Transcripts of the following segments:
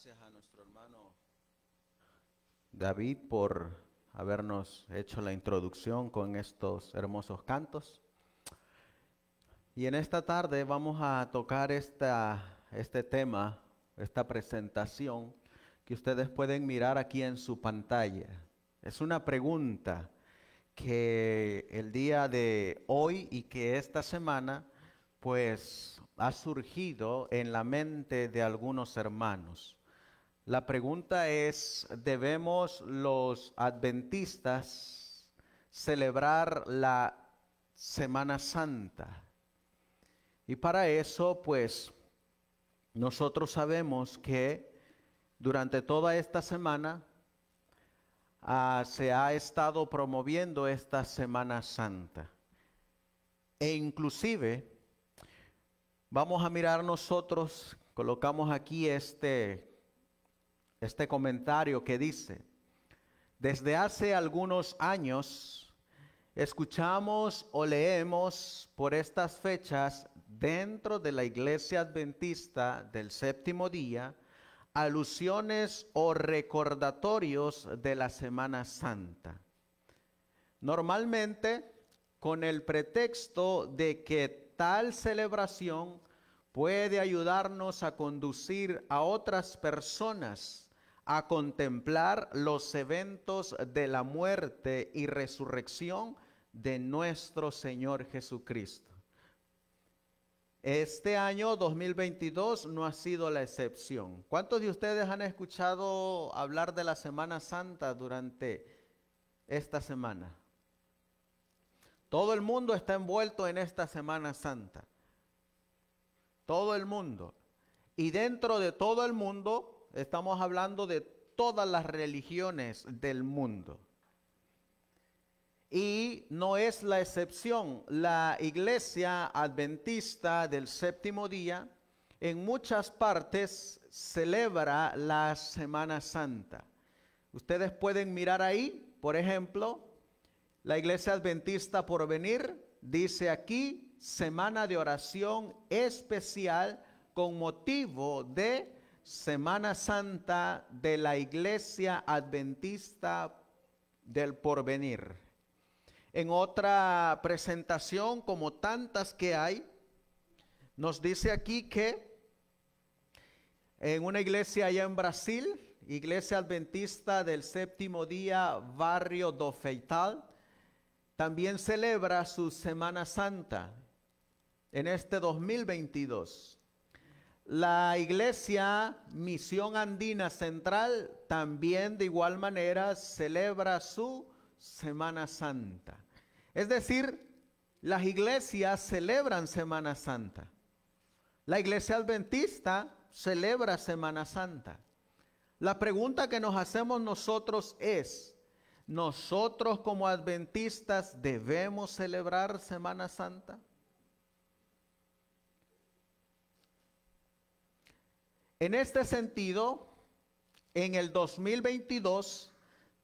Gracias a nuestro hermano David por habernos hecho la introducción con estos hermosos cantos. Y en esta tarde vamos a tocar esta, este tema, esta presentación que ustedes pueden mirar aquí en su pantalla. Es una pregunta que el día de hoy y que esta semana pues ha surgido en la mente de algunos hermanos. La pregunta es, ¿debemos los adventistas celebrar la Semana Santa? Y para eso, pues, nosotros sabemos que durante toda esta semana ah, se ha estado promoviendo esta Semana Santa. E inclusive, vamos a mirar nosotros, colocamos aquí este este comentario que dice, desde hace algunos años escuchamos o leemos por estas fechas dentro de la iglesia adventista del séptimo día alusiones o recordatorios de la Semana Santa. Normalmente con el pretexto de que tal celebración puede ayudarnos a conducir a otras personas a contemplar los eventos de la muerte y resurrección de nuestro Señor Jesucristo. Este año 2022 no ha sido la excepción. ¿Cuántos de ustedes han escuchado hablar de la Semana Santa durante esta semana? Todo el mundo está envuelto en esta Semana Santa. Todo el mundo. Y dentro de todo el mundo Estamos hablando de todas las religiones del mundo. Y no es la excepción. La iglesia adventista del séptimo día en muchas partes celebra la Semana Santa. Ustedes pueden mirar ahí, por ejemplo, la iglesia adventista por venir dice aquí semana de oración especial con motivo de Semana Santa de la Iglesia Adventista del Porvenir. En otra presentación, como tantas que hay, nos dice aquí que en una iglesia allá en Brasil, Iglesia Adventista del Séptimo Día, Barrio do Feital, también celebra su Semana Santa en este 2022. La iglesia Misión Andina Central también de igual manera celebra su Semana Santa. Es decir, las iglesias celebran Semana Santa. La iglesia adventista celebra Semana Santa. La pregunta que nos hacemos nosotros es, ¿nosotros como adventistas debemos celebrar Semana Santa? En este sentido, en el 2022,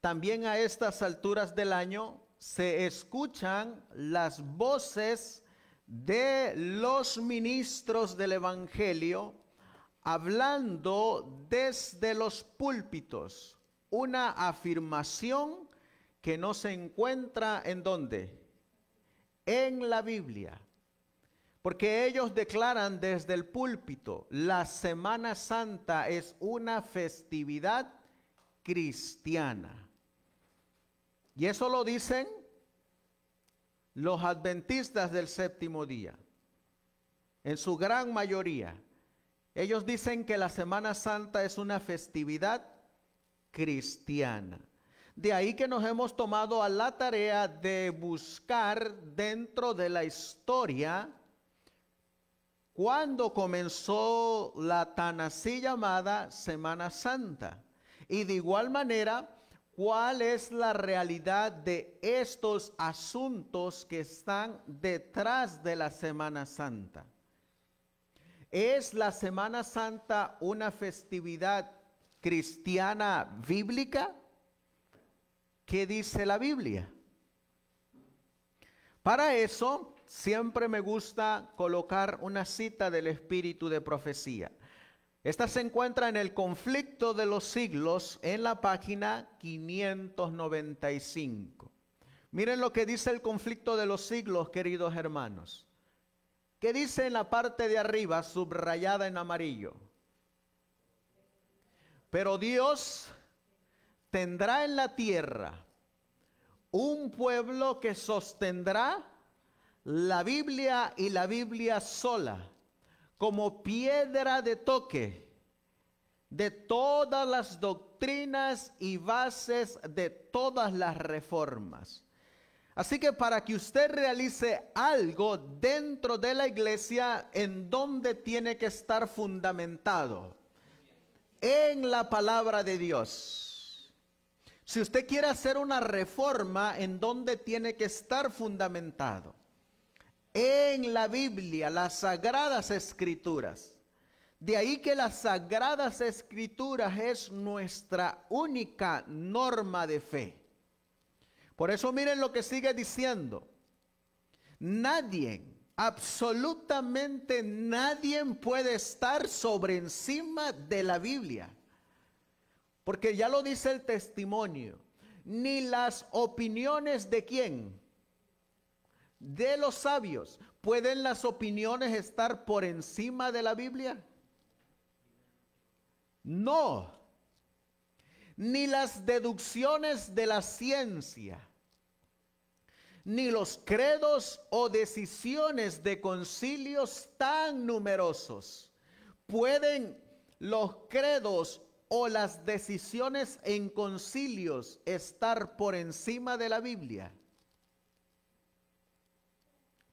también a estas alturas del año, se escuchan las voces de los ministros del Evangelio hablando desde los púlpitos, una afirmación que no se encuentra en dónde? En la Biblia. Porque ellos declaran desde el púlpito, la Semana Santa es una festividad cristiana. Y eso lo dicen los adventistas del séptimo día, en su gran mayoría. Ellos dicen que la Semana Santa es una festividad cristiana. De ahí que nos hemos tomado a la tarea de buscar dentro de la historia cuándo comenzó la tan así llamada Semana Santa. Y de igual manera, cuál es la realidad de estos asuntos que están detrás de la Semana Santa. ¿Es la Semana Santa una festividad cristiana bíblica? ¿Qué dice la Biblia? Para eso siempre me gusta colocar una cita del espíritu de profecía. Esta se encuentra en el conflicto de los siglos en la página 595. Miren lo que dice el conflicto de los siglos, queridos hermanos. ¿Qué dice en la parte de arriba, subrayada en amarillo? Pero Dios tendrá en la tierra un pueblo que sostendrá la Biblia y la Biblia sola como piedra de toque de todas las doctrinas y bases de todas las reformas. Así que para que usted realice algo dentro de la iglesia, ¿en donde tiene que estar fundamentado? En la palabra de Dios. Si usted quiere hacer una reforma, ¿en dónde tiene que estar fundamentado? en la Biblia, las sagradas escrituras. De ahí que las sagradas escrituras es nuestra única norma de fe. Por eso miren lo que sigue diciendo. Nadie, absolutamente nadie puede estar sobre encima de la Biblia. Porque ya lo dice el testimonio. Ni las opiniones de quién, de los sabios, ¿pueden las opiniones estar por encima de la Biblia? No. Ni las deducciones de la ciencia, ni los credos o decisiones de concilios tan numerosos pueden los credos o las decisiones en concilios estar por encima de la Biblia.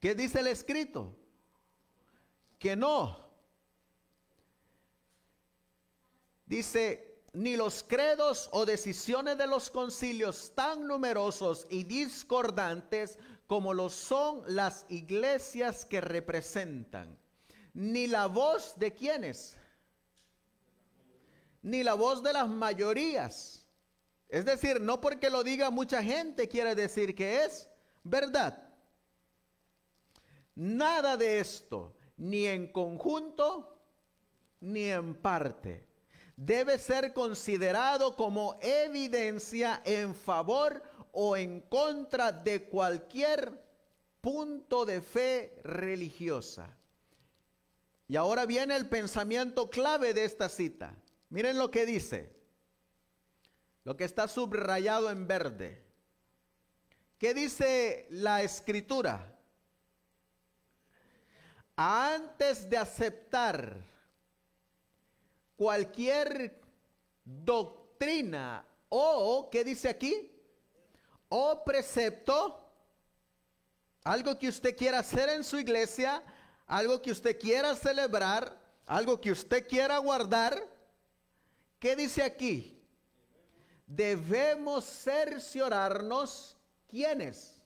¿Qué dice el escrito? Que no. Dice, ni los credos o decisiones de los concilios tan numerosos y discordantes como lo son las iglesias que representan. Ni la voz de quienes. Ni la voz de las mayorías. Es decir, no porque lo diga mucha gente quiere decir que es verdad. Nada de esto, ni en conjunto, ni en parte. Debe ser considerado como evidencia en favor o en contra de cualquier punto de fe religiosa. Y ahora viene el pensamiento clave de esta cita. Miren lo que dice, lo que está subrayado en verde. ¿Qué dice la escritura? antes de aceptar cualquier doctrina o, ¿qué dice aquí? O precepto, algo que usted quiera hacer en su iglesia, algo que usted quiera celebrar, algo que usted quiera guardar, ¿qué dice aquí? Debemos cerciorarnos quiénes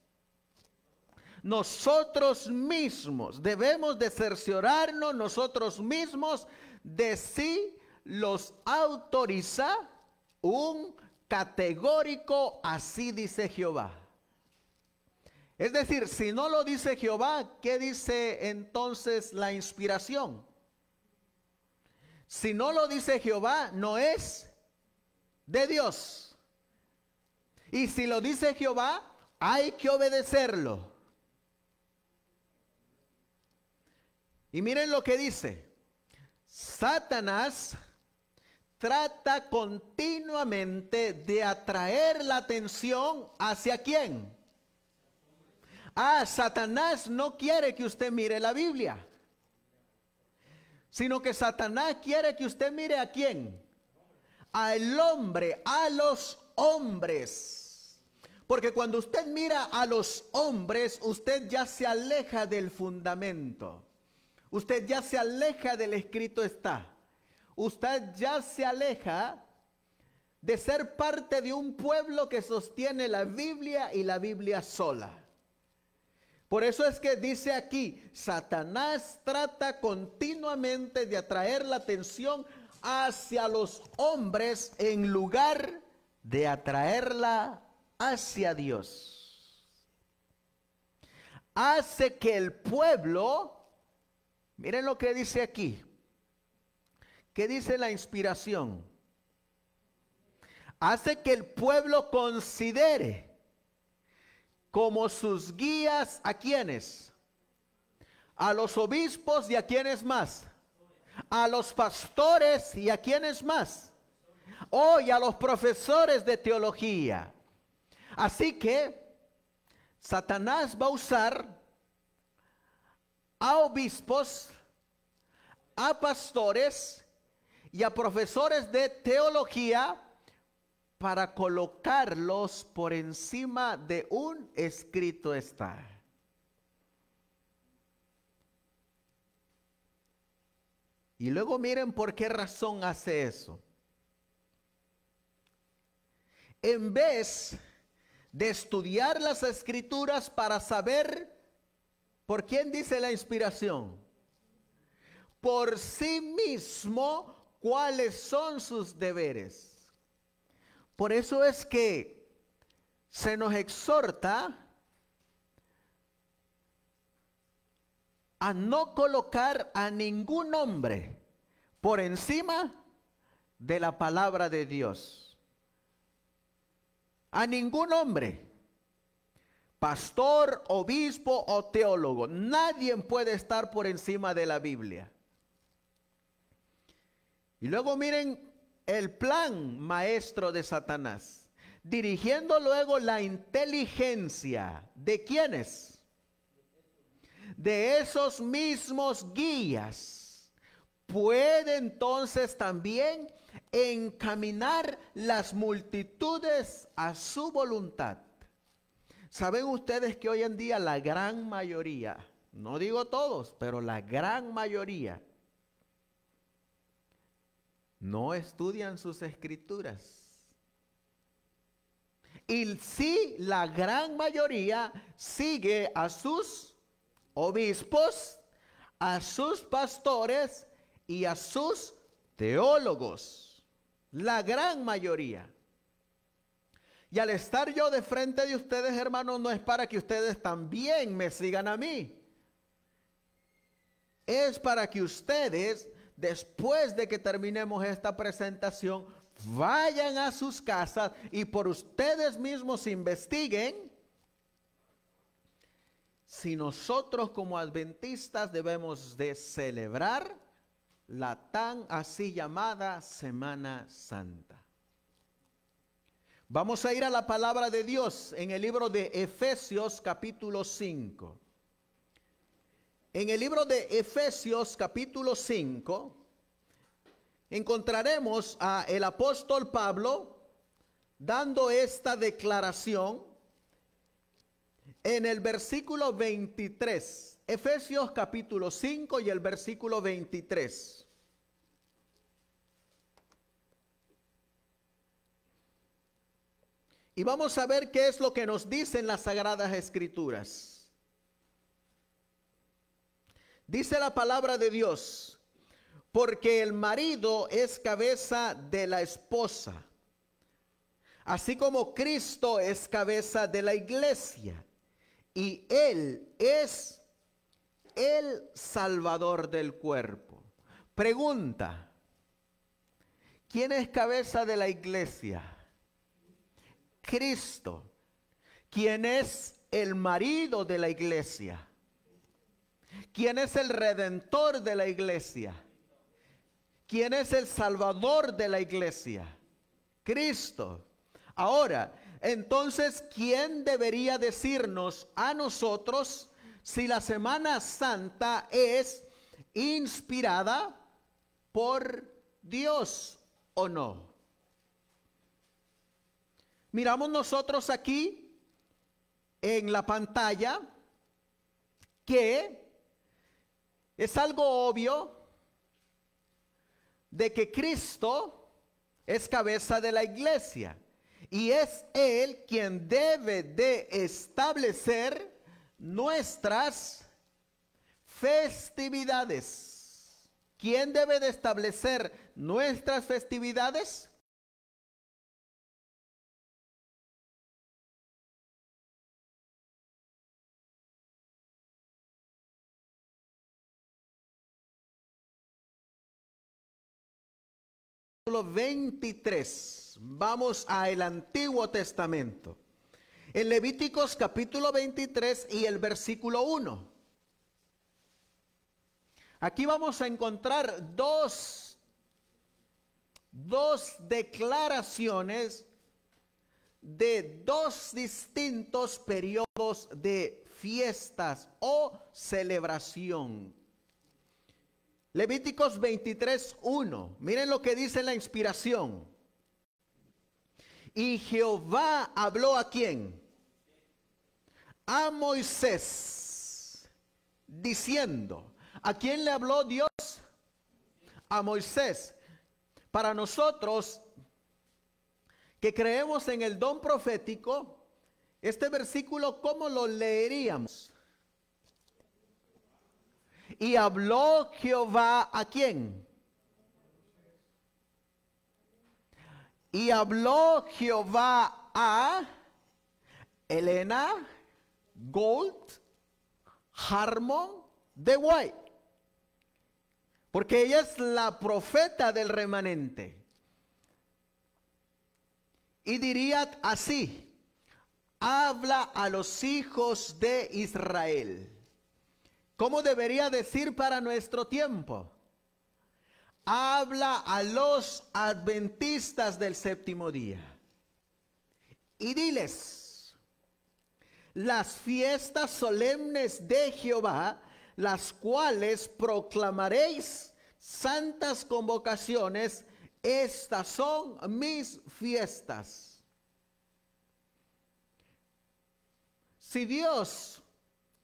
nosotros mismos, debemos de cerciorarnos nosotros mismos de si los autoriza un categórico, así dice Jehová. Es decir, si no lo dice Jehová, ¿qué dice entonces la inspiración? Si no lo dice Jehová, no es de Dios. Y si lo dice Jehová, hay que obedecerlo. Y miren lo que dice. Satanás trata continuamente de atraer la atención hacia quién. Ah, Satanás no quiere que usted mire la Biblia, sino que Satanás quiere que usted mire a quién. Al hombre, a los hombres. Porque cuando usted mira a los hombres, usted ya se aleja del fundamento. Usted ya se aleja del escrito está. Usted ya se aleja de ser parte de un pueblo que sostiene la Biblia y la Biblia sola. Por eso es que dice aquí, Satanás trata continuamente de atraer la atención hacia los hombres en lugar de atraerla hacia Dios. Hace que el pueblo Miren lo que dice aquí. ¿Qué dice la inspiración? Hace que el pueblo considere como sus guías a quienes, a los obispos y a quienes más, a los pastores y a quienes más, hoy oh, a los profesores de teología. Así que Satanás va a usar a obispos, a pastores y a profesores de teología para colocarlos por encima de un escrito está. Y luego miren por qué razón hace eso. En vez de estudiar las escrituras para saber ¿Por quién dice la inspiración? Por sí mismo, cuáles son sus deberes. Por eso es que se nos exhorta a no colocar a ningún hombre por encima de la palabra de Dios. A ningún hombre pastor, obispo o teólogo. Nadie puede estar por encima de la Biblia. Y luego miren el plan maestro de Satanás, dirigiendo luego la inteligencia de quienes? De esos mismos guías. Puede entonces también encaminar las multitudes a su voluntad. ¿Saben ustedes que hoy en día la gran mayoría, no digo todos, pero la gran mayoría, no estudian sus escrituras? Y sí, la gran mayoría sigue a sus obispos, a sus pastores y a sus teólogos. La gran mayoría. Y al estar yo de frente de ustedes, hermanos, no es para que ustedes también me sigan a mí. Es para que ustedes, después de que terminemos esta presentación, vayan a sus casas y por ustedes mismos investiguen si nosotros como adventistas debemos de celebrar la tan así llamada Semana Santa. Vamos a ir a la palabra de Dios en el libro de Efesios capítulo 5. En el libro de Efesios capítulo 5 encontraremos a el apóstol Pablo dando esta declaración en el versículo 23. Efesios capítulo 5 y el versículo 23. Y vamos a ver qué es lo que nos dicen las sagradas escrituras. Dice la palabra de Dios, porque el marido es cabeza de la esposa, así como Cristo es cabeza de la iglesia, y Él es el salvador del cuerpo. Pregunta, ¿quién es cabeza de la iglesia? Cristo, quien es el marido de la iglesia, quien es el redentor de la iglesia, quien es el salvador de la iglesia, Cristo. Ahora, entonces, ¿quién debería decirnos a nosotros si la Semana Santa es inspirada por Dios o no? miramos nosotros aquí en la pantalla que es algo obvio de que Cristo es cabeza de la iglesia y es Él quien debe de establecer nuestras festividades. ¿Quién debe de establecer nuestras festividades? 23. Vamos al Antiguo Testamento. En Levíticos capítulo 23 y el versículo 1. Aquí vamos a encontrar dos, dos declaraciones de dos distintos periodos de fiestas o celebración. Levíticos 23.1. Miren lo que dice la inspiración. Y Jehová habló a quién? A Moisés, diciendo, ¿a quién le habló Dios? A Moisés. Para nosotros que creemos en el don profético, este versículo, ¿cómo lo leeríamos? Y habló Jehová a quién? Y habló Jehová a Elena Gold Harmon de White. Porque ella es la profeta del remanente. Y diría así, habla a los hijos de Israel. ¿Cómo debería decir para nuestro tiempo? Habla a los adventistas del séptimo día y diles, las fiestas solemnes de Jehová, las cuales proclamaréis santas convocaciones, estas son mis fiestas. Si Dios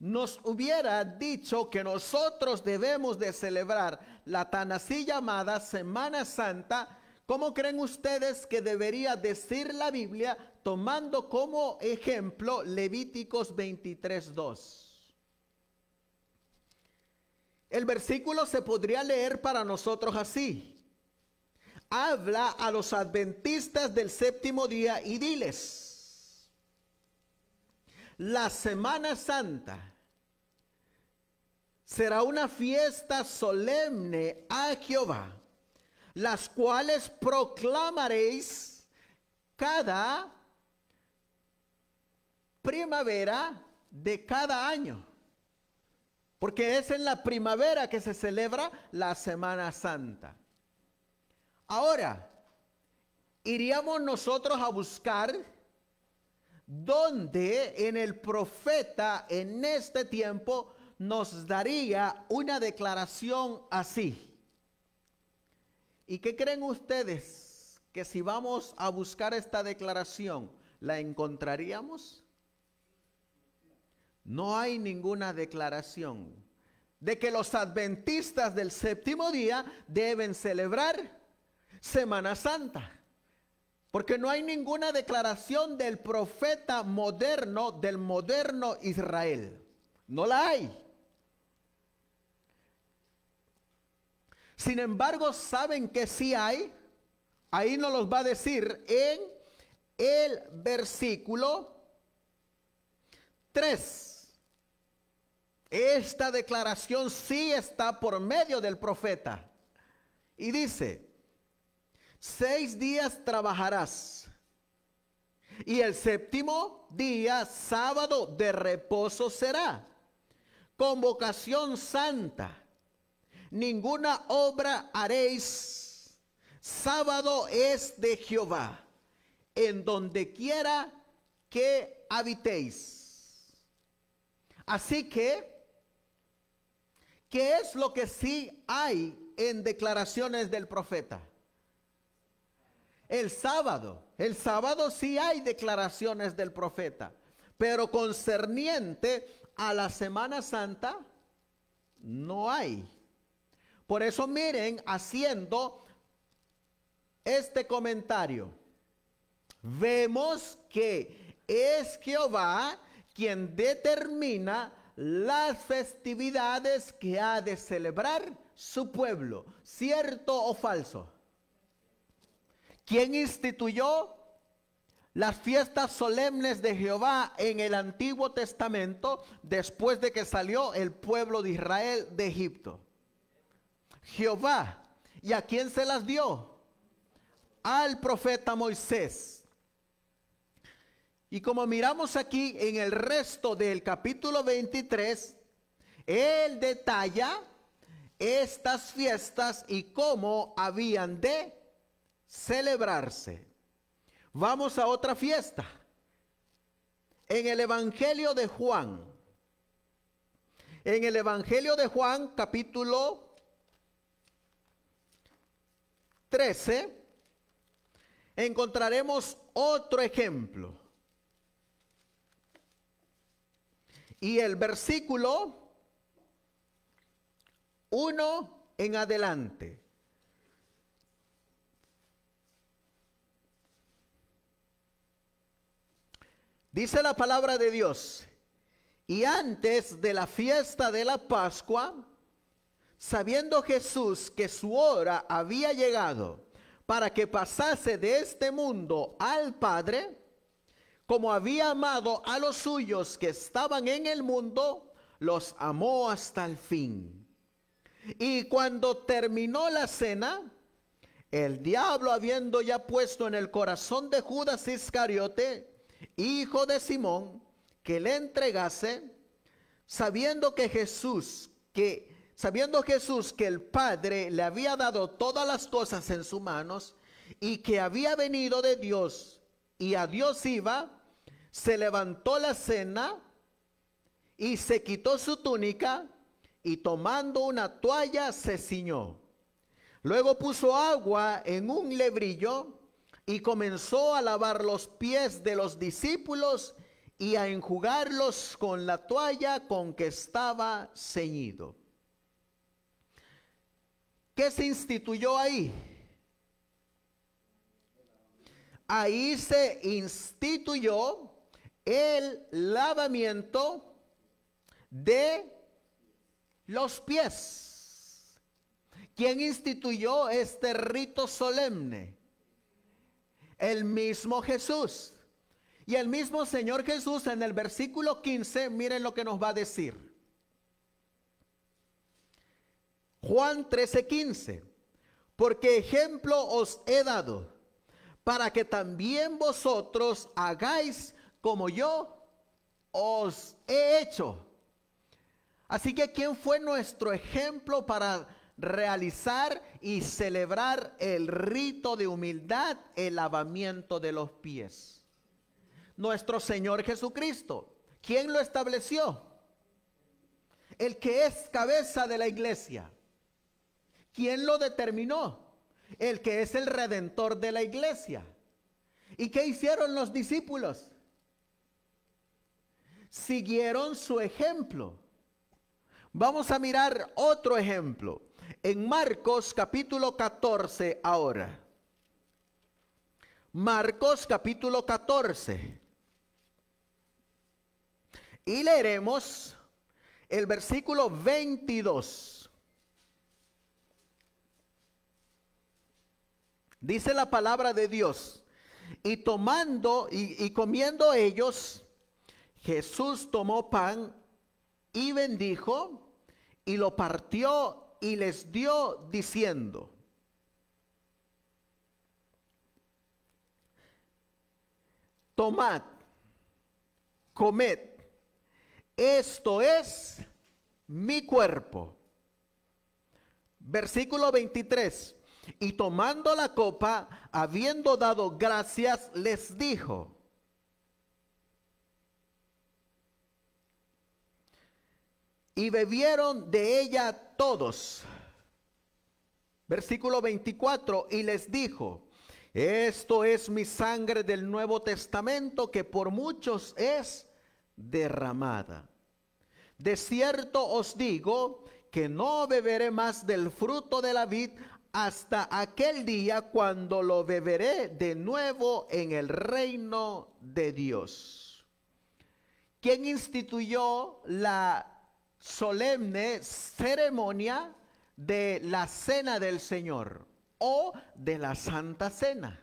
nos hubiera dicho que nosotros debemos de celebrar la tan así llamada Semana Santa, ¿cómo creen ustedes que debería decir la Biblia tomando como ejemplo Levíticos 23.2? El versículo se podría leer para nosotros así. Habla a los adventistas del séptimo día y diles, la Semana Santa será una fiesta solemne a Jehová, las cuales proclamaréis cada primavera de cada año, porque es en la primavera que se celebra la Semana Santa. Ahora, iríamos nosotros a buscar dónde en el profeta en este tiempo nos daría una declaración así. ¿Y qué creen ustedes? Que si vamos a buscar esta declaración, ¿la encontraríamos? No hay ninguna declaración de que los adventistas del séptimo día deben celebrar Semana Santa. Porque no hay ninguna declaración del profeta moderno, del moderno Israel. No la hay. Sin embargo, saben que sí hay. Ahí nos los va a decir en el versículo 3. Esta declaración sí está por medio del profeta. Y dice, seis días trabajarás. Y el séptimo día, sábado de reposo será. Convocación santa ninguna obra haréis. Sábado es de Jehová, en donde quiera que habitéis. Así que, ¿qué es lo que sí hay en declaraciones del profeta? El sábado, el sábado sí hay declaraciones del profeta, pero concerniente a la Semana Santa, no hay. Por eso miren haciendo este comentario. Vemos que es Jehová quien determina las festividades que ha de celebrar su pueblo, cierto o falso. ¿Quién instituyó las fiestas solemnes de Jehová en el Antiguo Testamento después de que salió el pueblo de Israel de Egipto? Jehová. ¿Y a quién se las dio? Al profeta Moisés. Y como miramos aquí en el resto del capítulo 23, él detalla estas fiestas y cómo habían de celebrarse. Vamos a otra fiesta. En el Evangelio de Juan. En el Evangelio de Juan, capítulo 13, encontraremos otro ejemplo. Y el versículo 1 en adelante. Dice la palabra de Dios, y antes de la fiesta de la Pascua, Sabiendo Jesús que su hora había llegado para que pasase de este mundo al Padre, como había amado a los suyos que estaban en el mundo, los amó hasta el fin. Y cuando terminó la cena, el diablo habiendo ya puesto en el corazón de Judas Iscariote, hijo de Simón, que le entregase, sabiendo que Jesús, que Sabiendo Jesús que el Padre le había dado todas las cosas en sus manos y que había venido de Dios y a Dios iba, se levantó la cena y se quitó su túnica y tomando una toalla se ciñó. Luego puso agua en un lebrillo y comenzó a lavar los pies de los discípulos y a enjugarlos con la toalla con que estaba ceñido. ¿Qué se instituyó ahí? Ahí se instituyó el lavamiento de los pies. ¿Quién instituyó este rito solemne? El mismo Jesús. Y el mismo Señor Jesús en el versículo 15, miren lo que nos va a decir. Juan 13:15, porque ejemplo os he dado, para que también vosotros hagáis como yo os he hecho. Así que, ¿quién fue nuestro ejemplo para realizar y celebrar el rito de humildad, el lavamiento de los pies? Nuestro Señor Jesucristo. ¿Quién lo estableció? El que es cabeza de la iglesia. ¿Quién lo determinó? El que es el redentor de la iglesia. ¿Y qué hicieron los discípulos? Siguieron su ejemplo. Vamos a mirar otro ejemplo. En Marcos capítulo 14 ahora. Marcos capítulo 14. Y leeremos el versículo 22. Dice la palabra de Dios. Y tomando y, comiendo ellos, Jesús tomó pan y bendijo y lo partió y les dio diciendo. Tomad, comed, esto es mi cuerpo. Versículo 23. Y tomando la copa, habiendo dado gracias, les dijo, y bebieron de ella todos. Versículo 24, y les dijo, esto es mi sangre del Nuevo Testamento que por muchos es derramada. De cierto os digo que no beberé más del fruto de la vid hasta aquel día cuando lo beberé de nuevo en el reino de Dios. ¿Quién instituyó la solemne ceremonia de la cena del Señor o de la Santa Cena?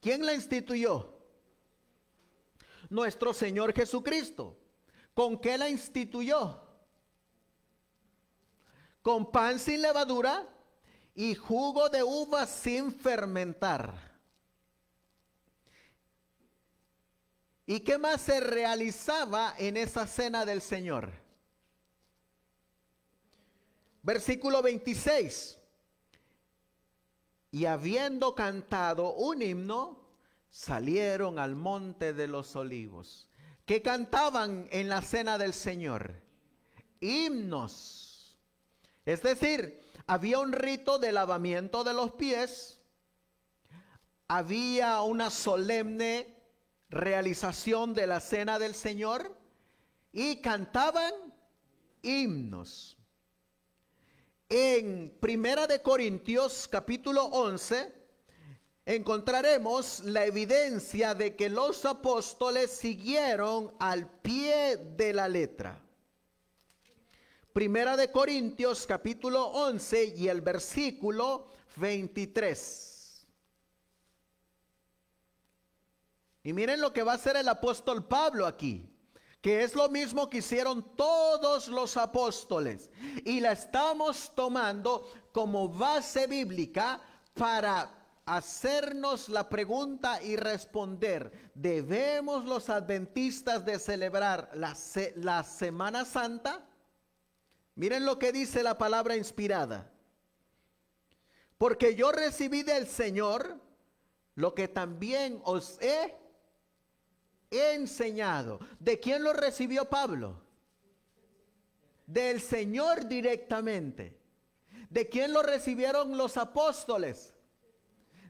¿Quién la instituyó? Nuestro Señor Jesucristo. ¿Con qué la instituyó? ¿Con pan sin levadura? y jugo de uva sin fermentar. ¿Y qué más se realizaba en esa cena del Señor? Versículo 26. Y habiendo cantado un himno, salieron al monte de los olivos. ¿Qué cantaban en la cena del Señor? Himnos. Es decir, había un rito de lavamiento de los pies, había una solemne realización de la cena del Señor y cantaban himnos. En Primera de Corintios capítulo 11 encontraremos la evidencia de que los apóstoles siguieron al pie de la letra Primera de Corintios capítulo 11 y el versículo 23. Y miren lo que va a hacer el apóstol Pablo aquí, que es lo mismo que hicieron todos los apóstoles. Y la estamos tomando como base bíblica para hacernos la pregunta y responder, ¿debemos los adventistas de celebrar la, la Semana Santa? Miren lo que dice la palabra inspirada. Porque yo recibí del Señor lo que también os he enseñado. ¿De quién lo recibió Pablo? Del Señor directamente. ¿De quién lo recibieron los apóstoles?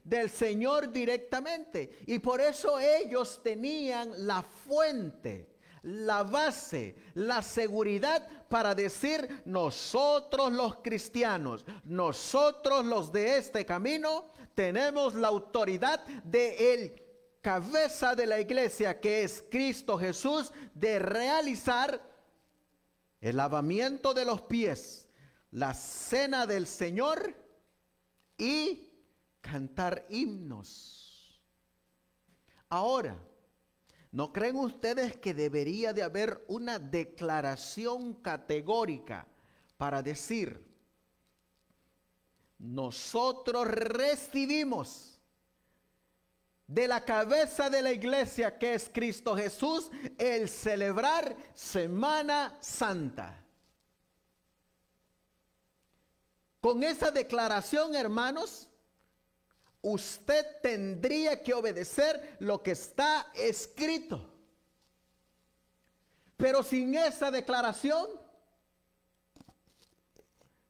Del Señor directamente. Y por eso ellos tenían la fuente la base, la seguridad para decir nosotros los cristianos, nosotros los de este camino, tenemos la autoridad de el cabeza de la iglesia que es Cristo Jesús de realizar el lavamiento de los pies, la cena del Señor y cantar himnos. Ahora, ¿No creen ustedes que debería de haber una declaración categórica para decir, nosotros recibimos de la cabeza de la iglesia que es Cristo Jesús el celebrar Semana Santa? Con esa declaración, hermanos, usted tendría que obedecer lo que está escrito. Pero sin esa declaración,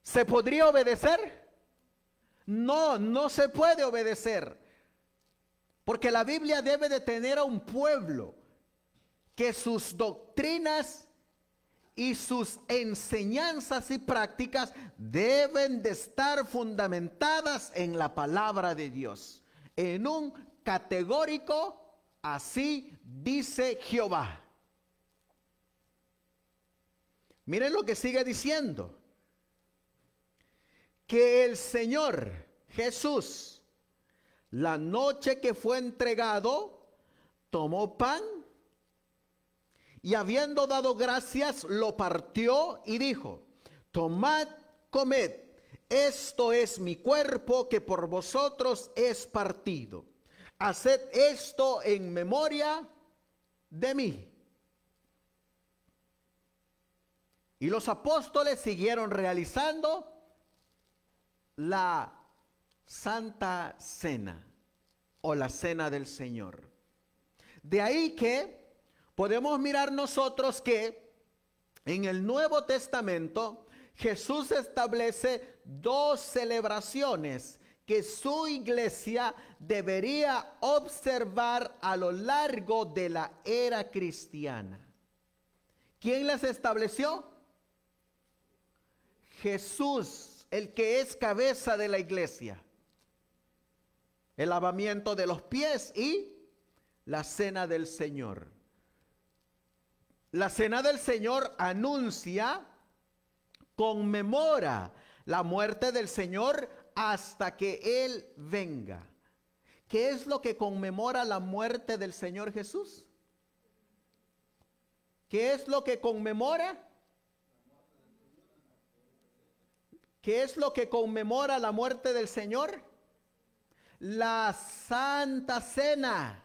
¿se podría obedecer? No, no se puede obedecer. Porque la Biblia debe de tener a un pueblo que sus doctrinas y sus enseñanzas y prácticas deben de estar fundamentadas en la palabra de Dios. En un categórico, así dice Jehová. Miren lo que sigue diciendo. Que el Señor Jesús, la noche que fue entregado, tomó pan y habiendo dado gracias, lo partió y dijo, tomad, comed, esto es mi cuerpo que por vosotros es partido. Haced esto en memoria de mí. Y los apóstoles siguieron realizando la Santa Cena o la Cena del Señor. De ahí que podemos mirar nosotros que en el Nuevo Testamento Jesús establece dos celebraciones que su iglesia debería observar a lo largo de la era cristiana. ¿Quién las estableció? Jesús, el que es cabeza de la iglesia. El lavamiento de los pies y la cena del Señor. La cena del Señor anuncia, conmemora la muerte del Señor hasta que Él venga. ¿Qué es lo que conmemora la muerte del Señor Jesús? ¿Qué es lo que conmemora? ¿Qué es lo que conmemora la muerte del Señor? La Santa Cena.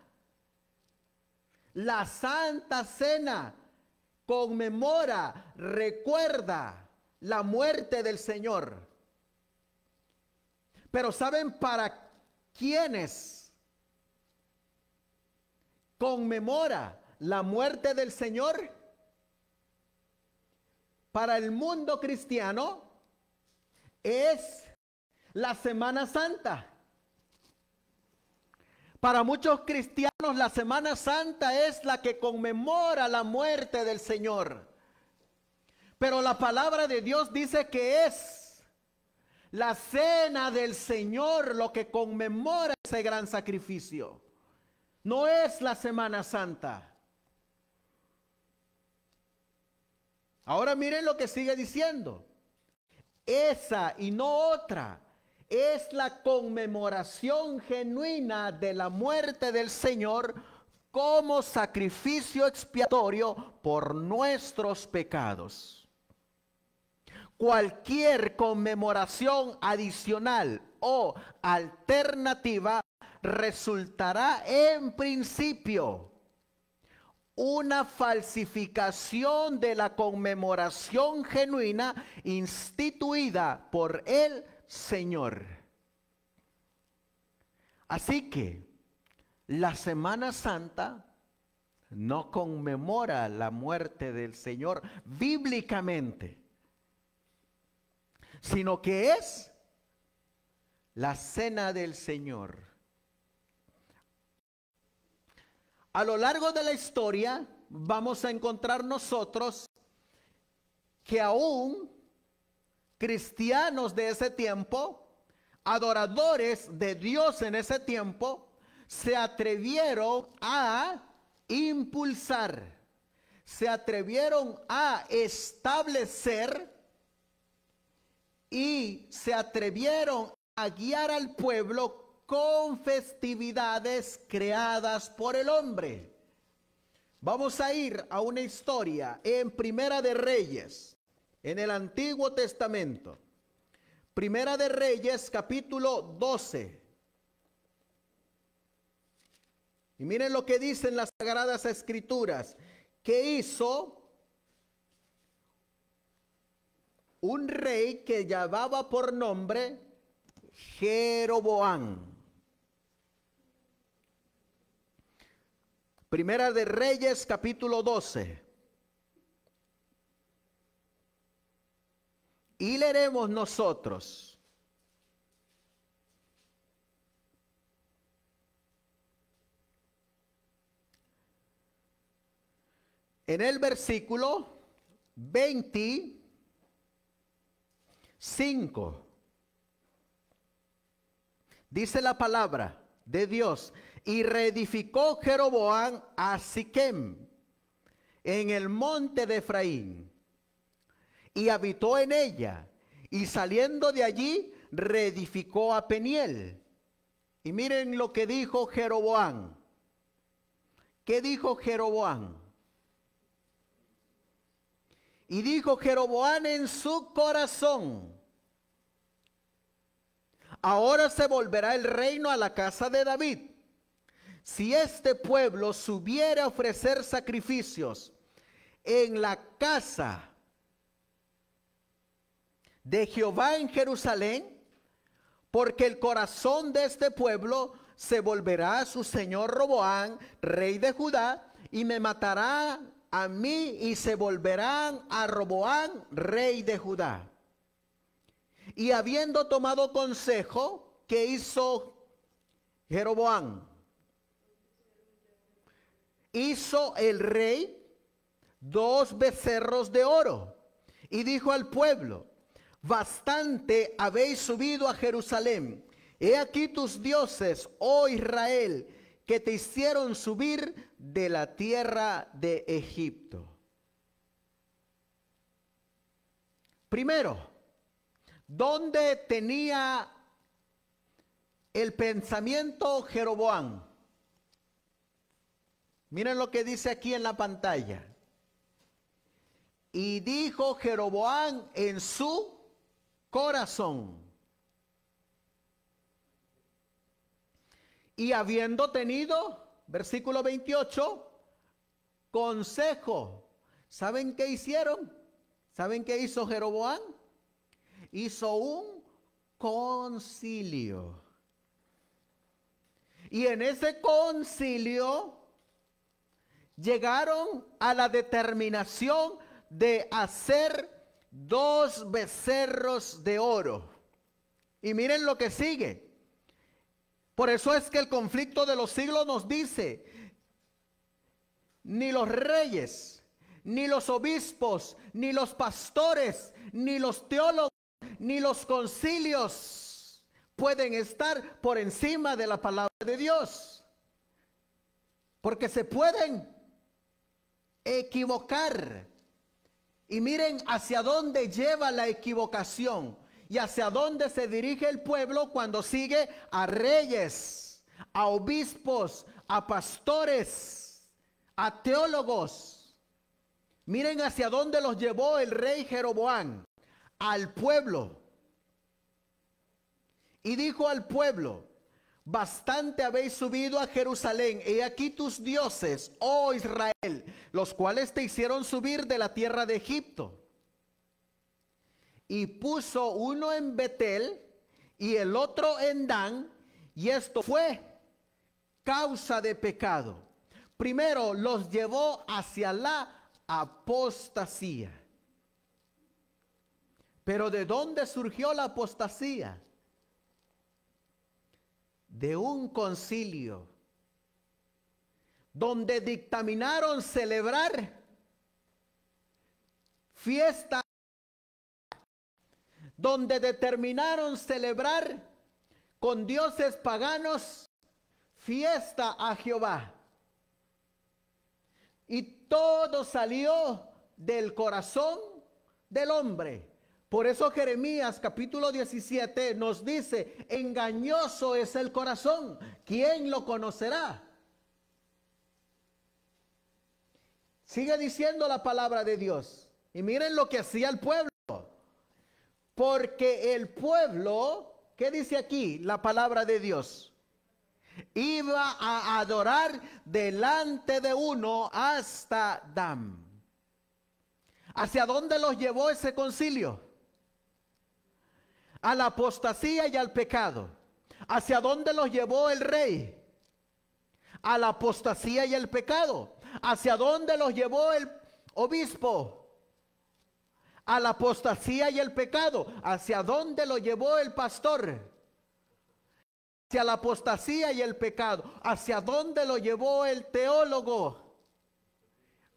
La Santa Cena conmemora, recuerda la muerte del Señor. Pero ¿saben para quiénes conmemora la muerte del Señor? Para el mundo cristiano es la Semana Santa. Para muchos cristianos la Semana Santa es la que conmemora la muerte del Señor. Pero la palabra de Dios dice que es la cena del Señor lo que conmemora ese gran sacrificio. No es la Semana Santa. Ahora miren lo que sigue diciendo. Esa y no otra es la conmemoración genuina de la muerte del Señor como sacrificio expiatorio por nuestros pecados. Cualquier conmemoración adicional o alternativa resultará en principio una falsificación de la conmemoración genuina instituida por el Señor. Así que la Semana Santa no conmemora la muerte del Señor bíblicamente, sino que es la cena del Señor. A lo largo de la historia vamos a encontrar nosotros que aún cristianos de ese tiempo, adoradores de Dios en ese tiempo, se atrevieron a impulsar, se atrevieron a establecer y se atrevieron a guiar al pueblo con festividades creadas por el hombre. Vamos a ir a una historia en Primera de Reyes, en el Antiguo Testamento. Primera de Reyes, capítulo 12. Y miren lo que dicen las Sagradas Escrituras. que hizo un rey que llamaba por nombre Jeroboán? Primera de Reyes, capítulo 12. y leeremos nosotros. En el versículo 25 dice la palabra de Dios y reedificó Jeroboam a Siquem en el monte de Efraín y habitó en ella. Y saliendo de allí, reedificó a Peniel. Y miren lo que dijo Jeroboán. ¿Qué dijo Jeroboán? Y dijo Jeroboán en su corazón, ahora se volverá el reino a la casa de David. Si este pueblo subiera a ofrecer sacrificios en la casa de Jehová en Jerusalén, porque el corazón de este pueblo se volverá a su señor Roboán, rey de Judá, y me matará a mí y se volverán a Roboán, rey de Judá. Y habiendo tomado consejo, que hizo Jeroboán? Hizo el rey dos becerros de oro y dijo al pueblo, bastante habéis subido a Jerusalén. He aquí tus dioses, oh Israel, que te hicieron subir de la tierra de Egipto. Primero, ¿dónde tenía el pensamiento Jeroboán? Miren lo que dice aquí en la pantalla. Y dijo Jeroboán en su corazón. Y habiendo tenido, versículo 28, consejo. ¿Saben qué hicieron? ¿Saben qué hizo Jeroboam? Hizo un concilio. Y en ese concilio llegaron a la determinación de hacer dos becerros de oro. Y miren lo que sigue. Por eso es que el conflicto de los siglos nos dice, ni los reyes, ni los obispos, ni los pastores, ni los teólogos, ni los concilios pueden estar por encima de la palabra de Dios. Porque se pueden equivocar y miren hacia dónde lleva la equivocación y hacia dónde se dirige el pueblo cuando sigue a reyes, a obispos, a pastores, a teólogos. Miren hacia dónde los llevó el rey Jeroboán, al pueblo. Y dijo al pueblo, Bastante habéis subido a Jerusalén, he aquí tus dioses, oh Israel, los cuales te hicieron subir de la tierra de Egipto. Y puso uno en Betel y el otro en Dan, y esto fue causa de pecado. Primero los llevó hacia la apostasía. Pero ¿de dónde surgió la apostasía? de un concilio donde dictaminaron celebrar fiesta, donde determinaron celebrar con dioses paganos fiesta a Jehová. Y todo salió del corazón del hombre. Por eso Jeremías capítulo 17 nos dice, engañoso es el corazón, ¿quién lo conocerá? Sigue diciendo la palabra de Dios. Y miren lo que hacía el pueblo. Porque el pueblo, ¿qué dice aquí la palabra de Dios? Iba a adorar delante de uno hasta Dam. ¿Hacia dónde los llevó ese concilio? a la apostasía y al pecado. ¿Hacia dónde los llevó el rey? A la apostasía y el pecado. ¿Hacia dónde los llevó el obispo? A la apostasía y el pecado. ¿Hacia dónde lo llevó el pastor? Hacia la apostasía y el pecado. ¿Hacia dónde lo llevó el teólogo?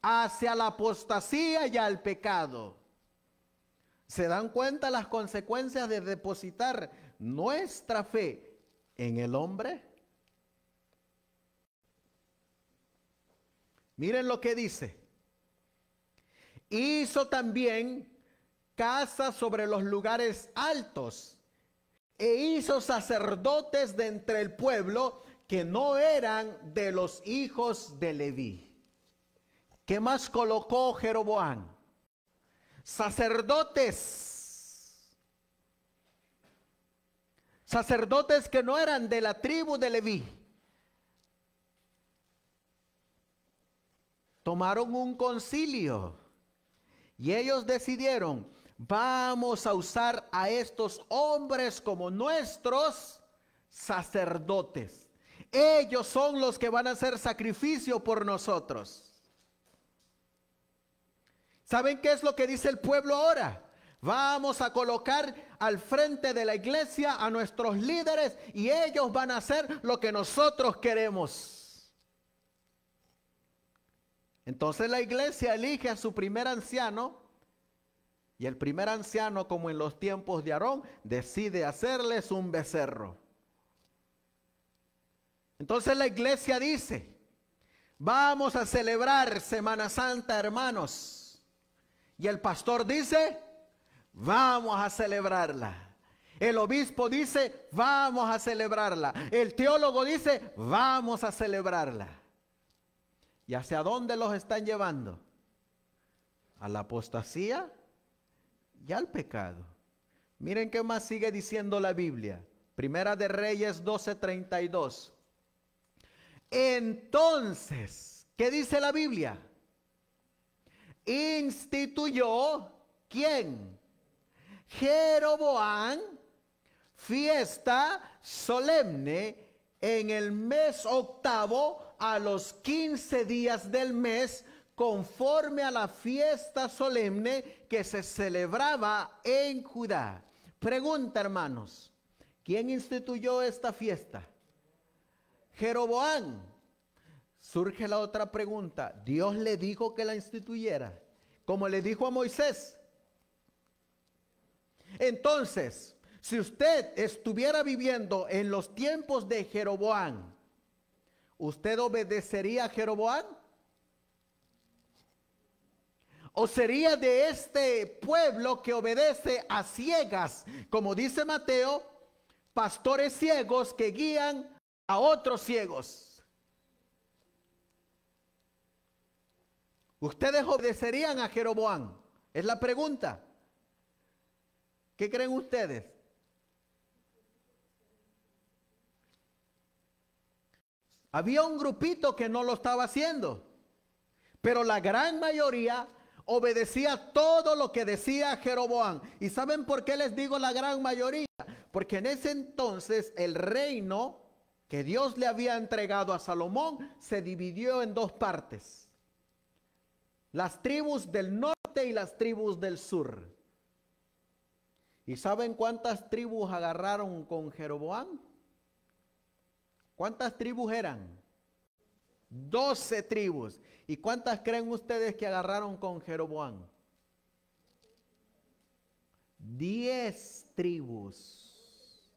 Hacia la apostasía y al pecado se dan cuenta las consecuencias de depositar nuestra fe en el hombre? Miren lo que dice. Hizo también casas sobre los lugares altos e hizo sacerdotes de entre el pueblo que no eran de los hijos de Leví. ¿Qué más colocó Jeroboán? sacerdotes, sacerdotes que no eran de la tribu de Leví, tomaron un concilio y ellos decidieron, vamos a usar a estos hombres como nuestros sacerdotes. Ellos son los que van a hacer sacrificio por nosotros. ¿Saben qué es lo que dice el pueblo ahora? Vamos a colocar al frente de la iglesia a nuestros líderes y ellos van a hacer lo que nosotros queremos. Entonces la iglesia elige a su primer anciano y el primer anciano, como en los tiempos de Aarón, decide hacerles un becerro. Entonces la iglesia dice, vamos a celebrar Semana Santa, hermanos. Y el pastor dice, vamos a celebrarla. El obispo dice, vamos a celebrarla. El teólogo dice, vamos a celebrarla. ¿Y hacia dónde los están llevando? A la apostasía y al pecado. Miren qué más sigue diciendo la Biblia. Primera de Reyes 12:32. Entonces, ¿qué dice la Biblia? instituyó, ¿quién? Jeroboán, fiesta solemne en el mes octavo a los 15 días del mes, conforme a la fiesta solemne que se celebraba en Judá. Pregunta, hermanos, ¿quién instituyó esta fiesta? Jeroboán surge la otra pregunta. ¿Dios le dijo que la instituyera? Como le dijo a Moisés. Entonces, si usted estuviera viviendo en los tiempos de Jeroboam, ¿usted obedecería a Jeroboam? ¿O sería de este pueblo que obedece a ciegas, como dice Mateo, pastores ciegos que guían a otros ciegos? ¿Ustedes obedecerían a Jeroboam? Es la pregunta. ¿Qué creen ustedes? Había un grupito que no lo estaba haciendo, pero la gran mayoría obedecía todo lo que decía Jeroboam. ¿Y saben por qué les digo la gran mayoría? Porque en ese entonces el reino que Dios le había entregado a Salomón se dividió en dos partes las tribus del norte y las tribus del sur. ¿Y saben cuántas tribus agarraron con Jeroboam? ¿Cuántas tribus eran? Doce tribus. ¿Y cuántas creen ustedes que agarraron con Jeroboam? Diez tribus.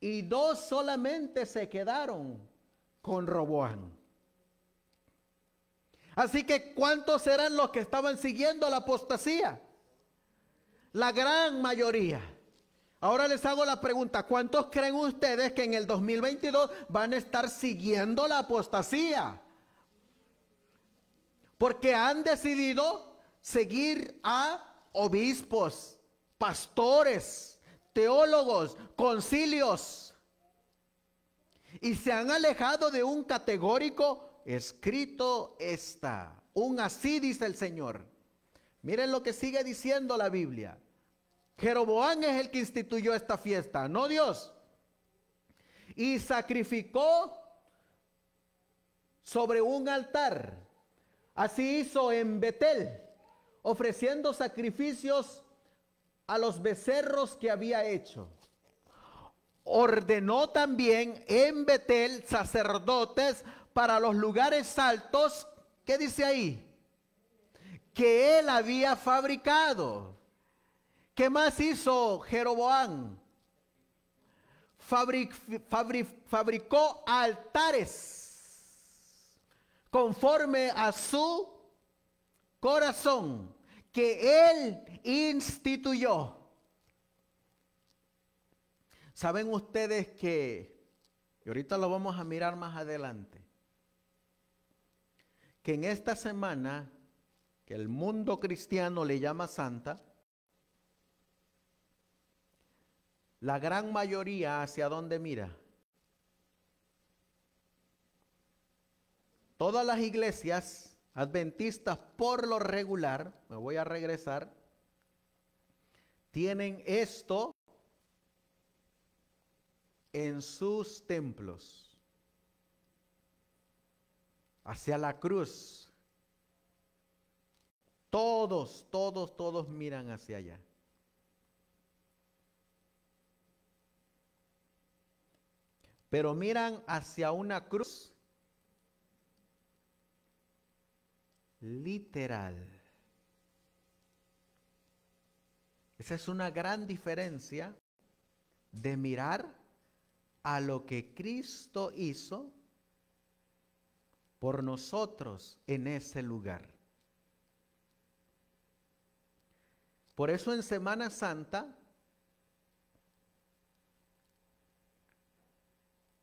Y dos solamente se quedaron con Roboán Así que ¿cuántos eran los que estaban siguiendo la apostasía? La gran mayoría. Ahora les hago la pregunta, ¿cuántos creen ustedes que en el 2022 van a estar siguiendo la apostasía? Porque han decidido seguir a obispos, pastores, teólogos, concilios. Y se han alejado de un categórico escrito está. Un así dice el Señor. Miren lo que sigue diciendo la Biblia. Jeroboán es el que instituyó esta fiesta, no Dios. Y sacrificó sobre un altar. Así hizo en Betel, ofreciendo sacrificios a los becerros que había hecho. Ordenó también en Betel sacerdotes para los lugares altos, ¿qué dice ahí? Que él había fabricado. ¿Qué más hizo Jeroboam? fabricó altares conforme a su corazón que él instituyó. ¿Saben ustedes que, y ahorita lo vamos a mirar más adelante, que en esta semana, que el mundo cristiano le llama santa, la gran mayoría hacia dónde mira. Todas las iglesias adventistas por lo regular, me voy a regresar, tienen esto en sus templos hacia la cruz. Todos, todos, todos miran hacia allá. Pero miran hacia una cruz literal. Esa es una gran diferencia de mirar a lo que Cristo hizo por nosotros en ese lugar. Por eso en Semana Santa,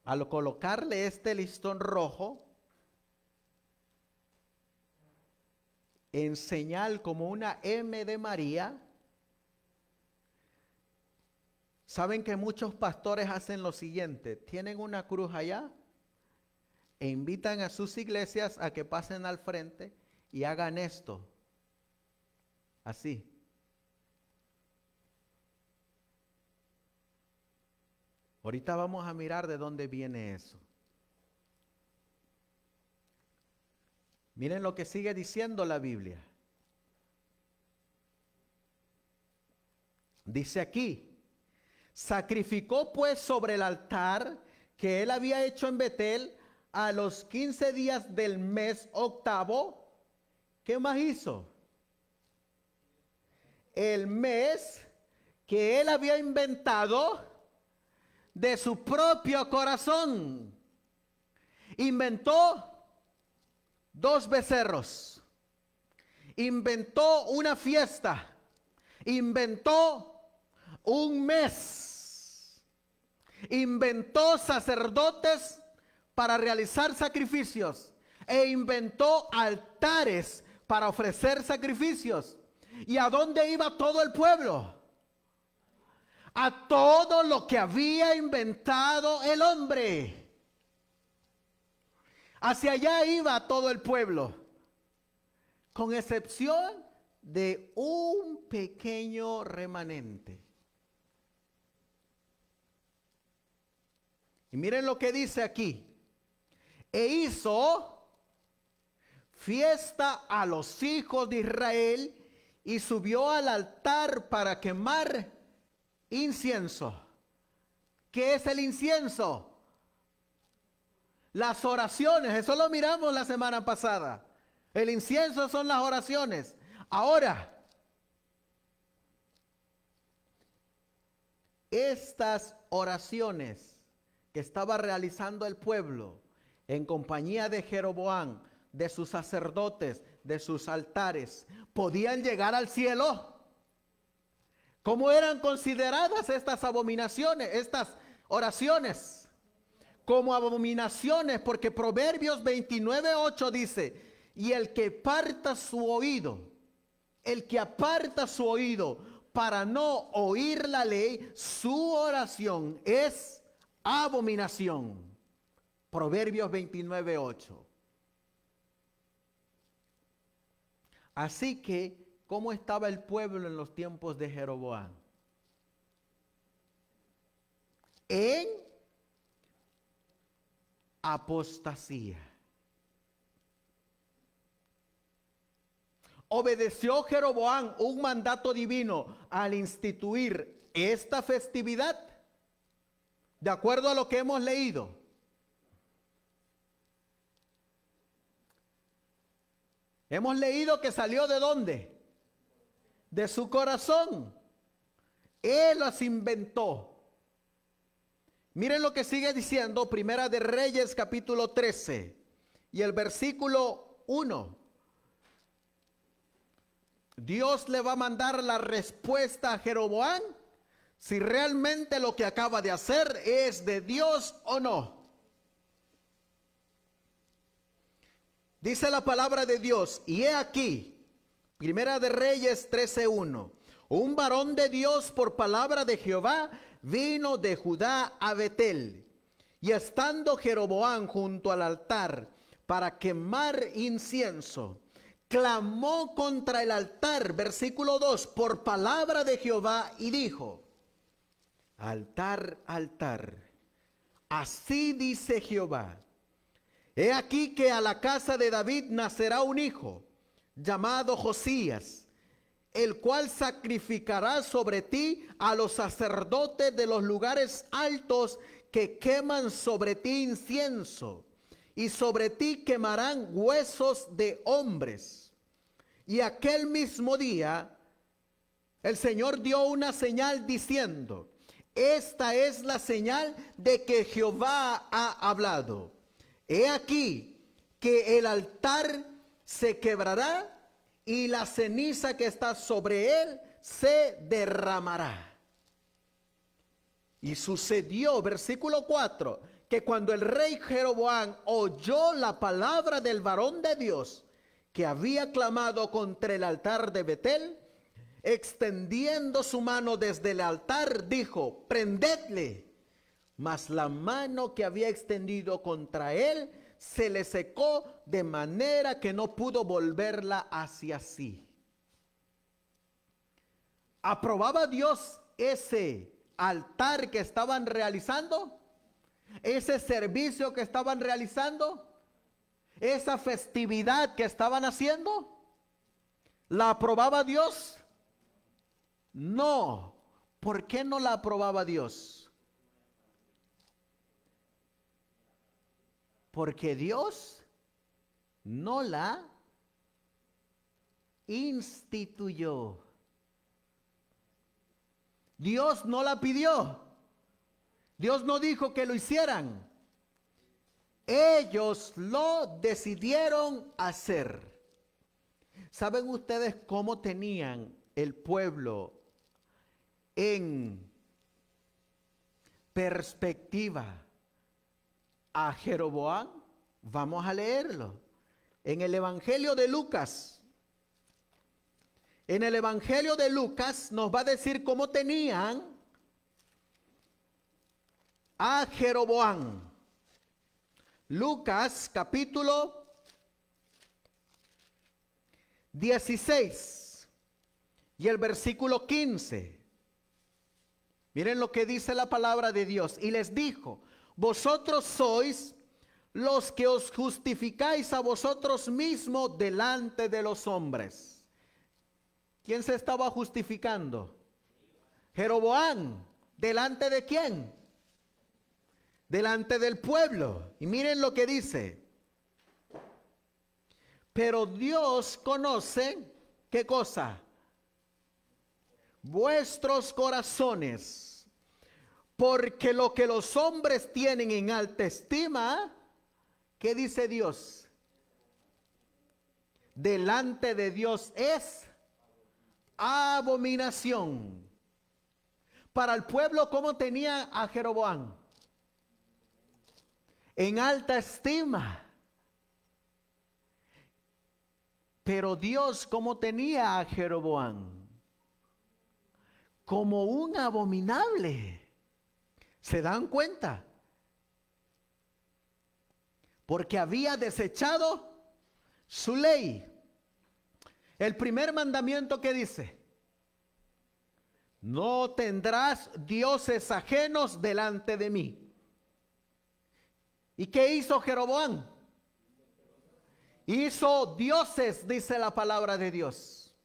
al colocarle este listón rojo, en señal como una M de María, saben que muchos pastores hacen lo siguiente, tienen una cruz allá e invitan a sus iglesias a que pasen al frente y hagan esto. Así. Ahorita vamos a mirar de dónde viene eso. Miren lo que sigue diciendo la Biblia. Dice aquí, sacrificó pues sobre el altar que él había hecho en Betel a los 15 días del mes octavo, ¿qué más hizo? El mes que él había inventado de su propio corazón. Inventó dos becerros. Inventó una fiesta. Inventó un mes. Inventó sacerdotes para realizar sacrificios e inventó altares para ofrecer sacrificios. ¿Y a dónde iba todo el pueblo? A todo lo que había inventado el hombre. Hacia allá iba todo el pueblo, con excepción de un pequeño remanente. Y miren lo que dice aquí, e hizo fiesta a los hijos de Israel y subió al altar para quemar incienso. ¿Qué es el incienso? Las oraciones, eso lo miramos la semana pasada. El incienso son las oraciones. Ahora, estas oraciones que estaba realizando el pueblo en compañía de Jeroboam, de sus sacerdotes, de sus altares, podían llegar al cielo. ¿Cómo eran consideradas estas abominaciones, estas oraciones? Como abominaciones, porque Proverbios 29.8 dice, y el que parta su oído, el que aparta su oído para no oír la ley, su oración es abominación. Proverbios 29, 8. Así que, ¿cómo estaba el pueblo en los tiempos de Jeroboam? En apostasía. Obedeció Jeroboam un mandato divino al instituir esta festividad, de acuerdo a lo que hemos leído. Hemos leído que salió de dónde? De su corazón. Él las inventó. Miren lo que sigue diciendo Primera de Reyes capítulo 13 y el versículo 1. Dios le va a mandar la respuesta a Jeroboam si realmente lo que acaba de hacer es de Dios o no. Dice la palabra de Dios, y he aquí, Primera de Reyes 13:1, un varón de Dios por palabra de Jehová vino de Judá a Betel, y estando Jeroboán junto al altar para quemar incienso, clamó contra el altar, versículo 2, por palabra de Jehová y dijo, altar, altar, así dice Jehová, He aquí que a la casa de David nacerá un hijo llamado Josías, el cual sacrificará sobre ti a los sacerdotes de los lugares altos que queman sobre ti incienso, y sobre ti quemarán huesos de hombres. Y aquel mismo día el Señor dio una señal diciendo, esta es la señal de que Jehová ha hablado He aquí que el altar se quebrará y la ceniza que está sobre él se derramará. Y sucedió, versículo 4, que cuando el rey Jeroboam oyó la palabra del varón de Dios que había clamado contra el altar de Betel, extendiendo su mano desde el altar, dijo, prendedle mas la mano que había extendido contra él se le secó de manera que no pudo volverla hacia sí. ¿Aprobaba Dios ese altar que estaban realizando? ¿Ese servicio que estaban realizando? ¿Esa festividad que estaban haciendo? ¿La aprobaba Dios? No. ¿Por qué no la aprobaba Dios? porque Dios no la instituyó. Dios no la pidió. Dios no dijo que lo hicieran. Ellos lo decidieron hacer. ¿Saben ustedes cómo tenían el pueblo en perspectiva? a Jeroboam? Vamos a leerlo. En el Evangelio de Lucas, en el Evangelio de Lucas nos va a decir cómo tenían a Jeroboam. Lucas capítulo 16 y el versículo 15. Miren lo que dice la palabra de Dios. Y les dijo, vosotros sois los que os justificáis a vosotros mismos delante de los hombres. ¿Quién se estaba justificando? Jeroboán. ¿Delante de quién? Delante del pueblo. Y miren lo que dice. Pero Dios conoce, ¿qué cosa? Vuestros corazones porque lo que los hombres tienen en alta estima, ¿qué dice Dios? Delante de Dios es abominación. Para el pueblo, ¿cómo tenía a Jeroboam? En alta estima. Pero Dios, ¿cómo tenía a Jeroboam? Como un abominable. ¿Se dan cuenta? Porque había desechado su ley. El primer mandamiento que dice, no tendrás dioses ajenos delante de mí. ¿Y qué hizo Jeroboam? Hizo dioses, dice la palabra de Dios.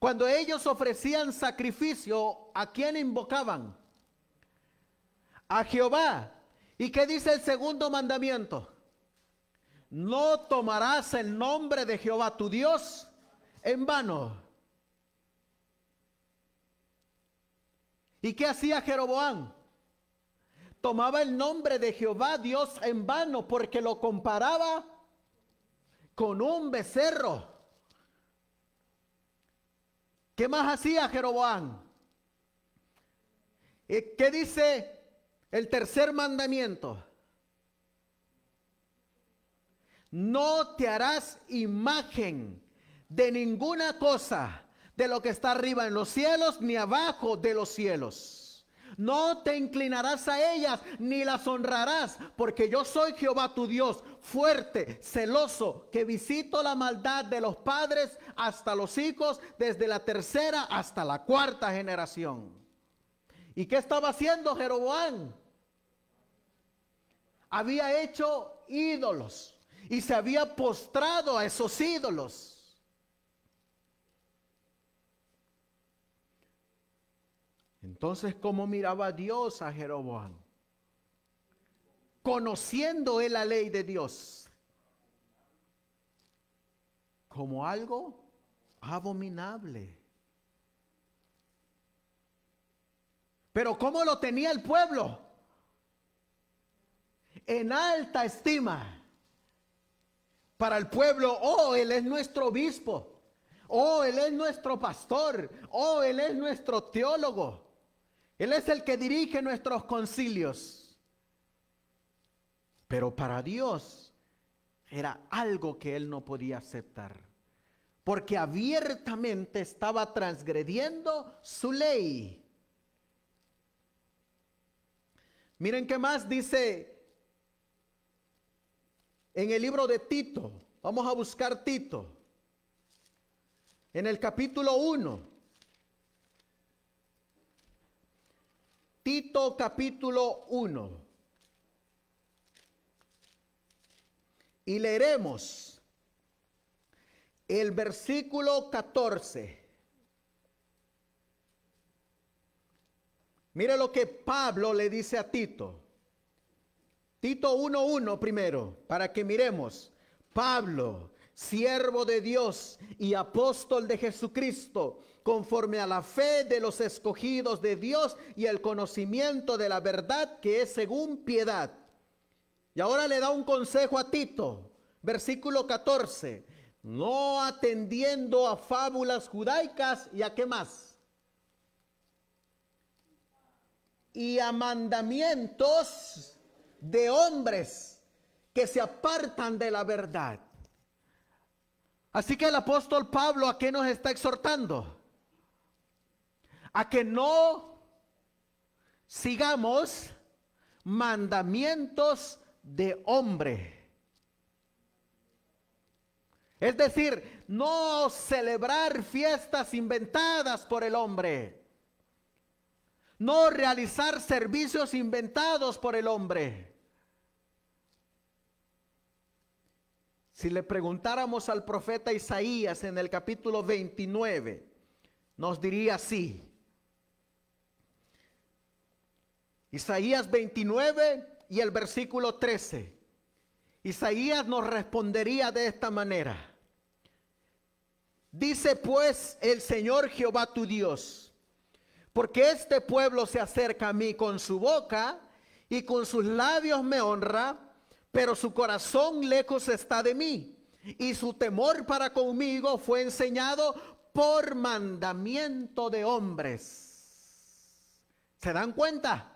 Cuando ellos ofrecían sacrificio, ¿a quién invocaban? a Jehová. ¿Y qué dice el segundo mandamiento? No tomarás el nombre de Jehová tu Dios en vano. ¿Y qué hacía Jeroboam? Tomaba el nombre de Jehová Dios en vano porque lo comparaba con un becerro. ¿Qué más hacía Jeroboam? Eh, ¿Qué dice el tercer mandamiento. No te harás imagen de ninguna cosa de lo que está arriba en los cielos ni abajo de los cielos. No te inclinarás a ellas ni las honrarás, porque yo soy Jehová tu Dios, fuerte, celoso, que visito la maldad de los padres hasta los hijos, desde la tercera hasta la cuarta generación. ¿Y qué estaba haciendo Jeroboam? había hecho ídolos y se había postrado a esos ídolos. Entonces, ¿cómo miraba Dios a Jeroboam? Conociendo él la ley de Dios como algo abominable. Pero ¿cómo lo tenía el pueblo? en alta estima. Para el pueblo, oh, Él es nuestro obispo, oh, Él es nuestro pastor, oh, Él es nuestro teólogo, Él es el que dirige nuestros concilios. Pero para Dios era algo que Él no podía aceptar, porque abiertamente estaba transgrediendo su ley. Miren qué más dice en el libro de Tito. Vamos a buscar Tito. En el capítulo 1. Tito capítulo 1. Y leeremos el versículo 14. Mire lo que Pablo le dice a Tito. Tito 1.1 primero, para que miremos. Pablo, siervo de Dios y apóstol de Jesucristo, conforme a la fe de los escogidos de Dios y el conocimiento de la verdad que es según piedad. Y ahora le da un consejo a Tito, versículo 14, no atendiendo a fábulas judaicas y a qué más. Y a mandamientos de hombres que se apartan de la verdad. Así que el apóstol Pablo a qué nos está exhortando? A que no sigamos mandamientos de hombre. Es decir, no celebrar fiestas inventadas por el hombre. No realizar servicios inventados por el hombre Si le preguntáramos al profeta Isaías en el capítulo 29, nos diría así. Isaías 29 y el versículo 13. Isaías nos respondería de esta manera. Dice pues el Señor Jehová tu Dios, porque este pueblo se acerca a mí con su boca y con sus labios me honra, pero su corazón lejos está de mí, y su temor para conmigo fue enseñado por mandamiento de hombres. ¿Se dan cuenta?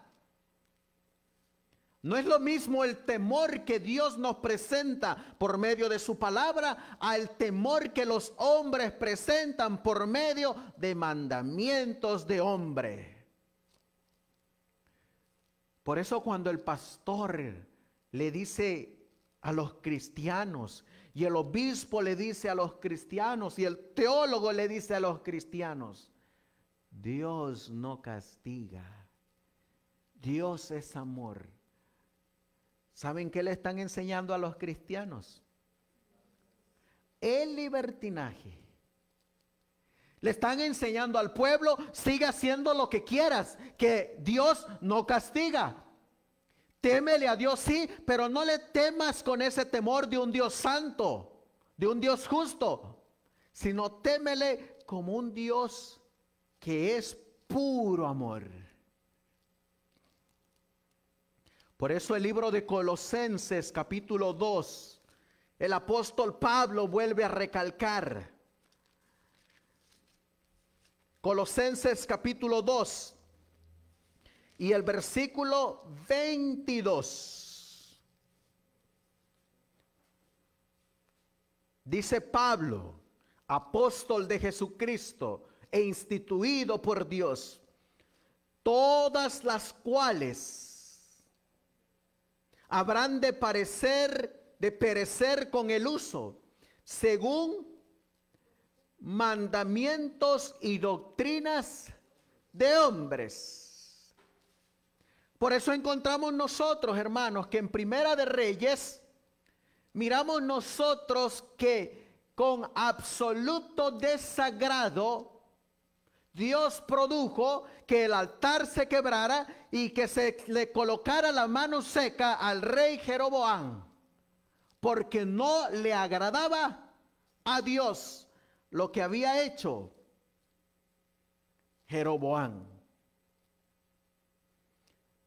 No es lo mismo el temor que Dios nos presenta por medio de su palabra al temor que los hombres presentan por medio de mandamientos de hombre. Por eso cuando el pastor le dice a los cristianos y el obispo le dice a los cristianos y el teólogo le dice a los cristianos, Dios no castiga, Dios es amor. ¿Saben qué le están enseñando a los cristianos? El libertinaje. Le están enseñando al pueblo, siga haciendo lo que quieras, que Dios no castiga, Témele a Dios, sí, pero no le temas con ese temor de un Dios santo, de un Dios justo, sino témele como un Dios que es puro amor. Por eso el libro de Colosenses capítulo 2, el apóstol Pablo vuelve a recalcar. Colosenses capítulo 2, y el versículo 22. Dice Pablo, apóstol de Jesucristo e instituido por Dios, todas las cuales habrán de parecer, de perecer con el uso, según mandamientos y doctrinas de hombres por eso encontramos nosotros, hermanos, que en Primera de Reyes miramos nosotros que con absoluto desagrado Dios produjo que el altar se quebrara y que se le colocara la mano seca al rey Jeroboam, porque no le agradaba a Dios lo que había hecho Jeroboam.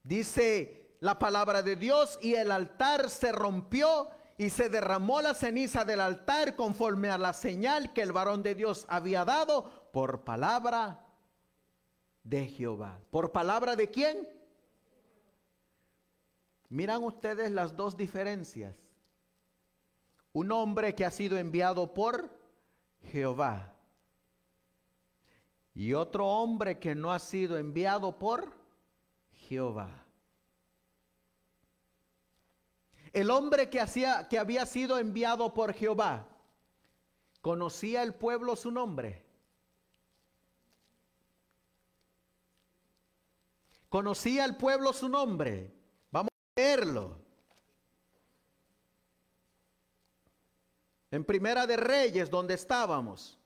Dice la palabra de Dios y el altar se rompió y se derramó la ceniza del altar conforme a la señal que el varón de Dios había dado por palabra de Jehová. ¿Por palabra de quién? Miran ustedes las dos diferencias. Un hombre que ha sido enviado por Jehová y otro hombre que no ha sido enviado por Jehová. El hombre que, hacía, que había sido enviado por Jehová, ¿conocía el pueblo su nombre? ¿Conocía el pueblo su nombre? Vamos a leerlo. En Primera de Reyes, donde estábamos.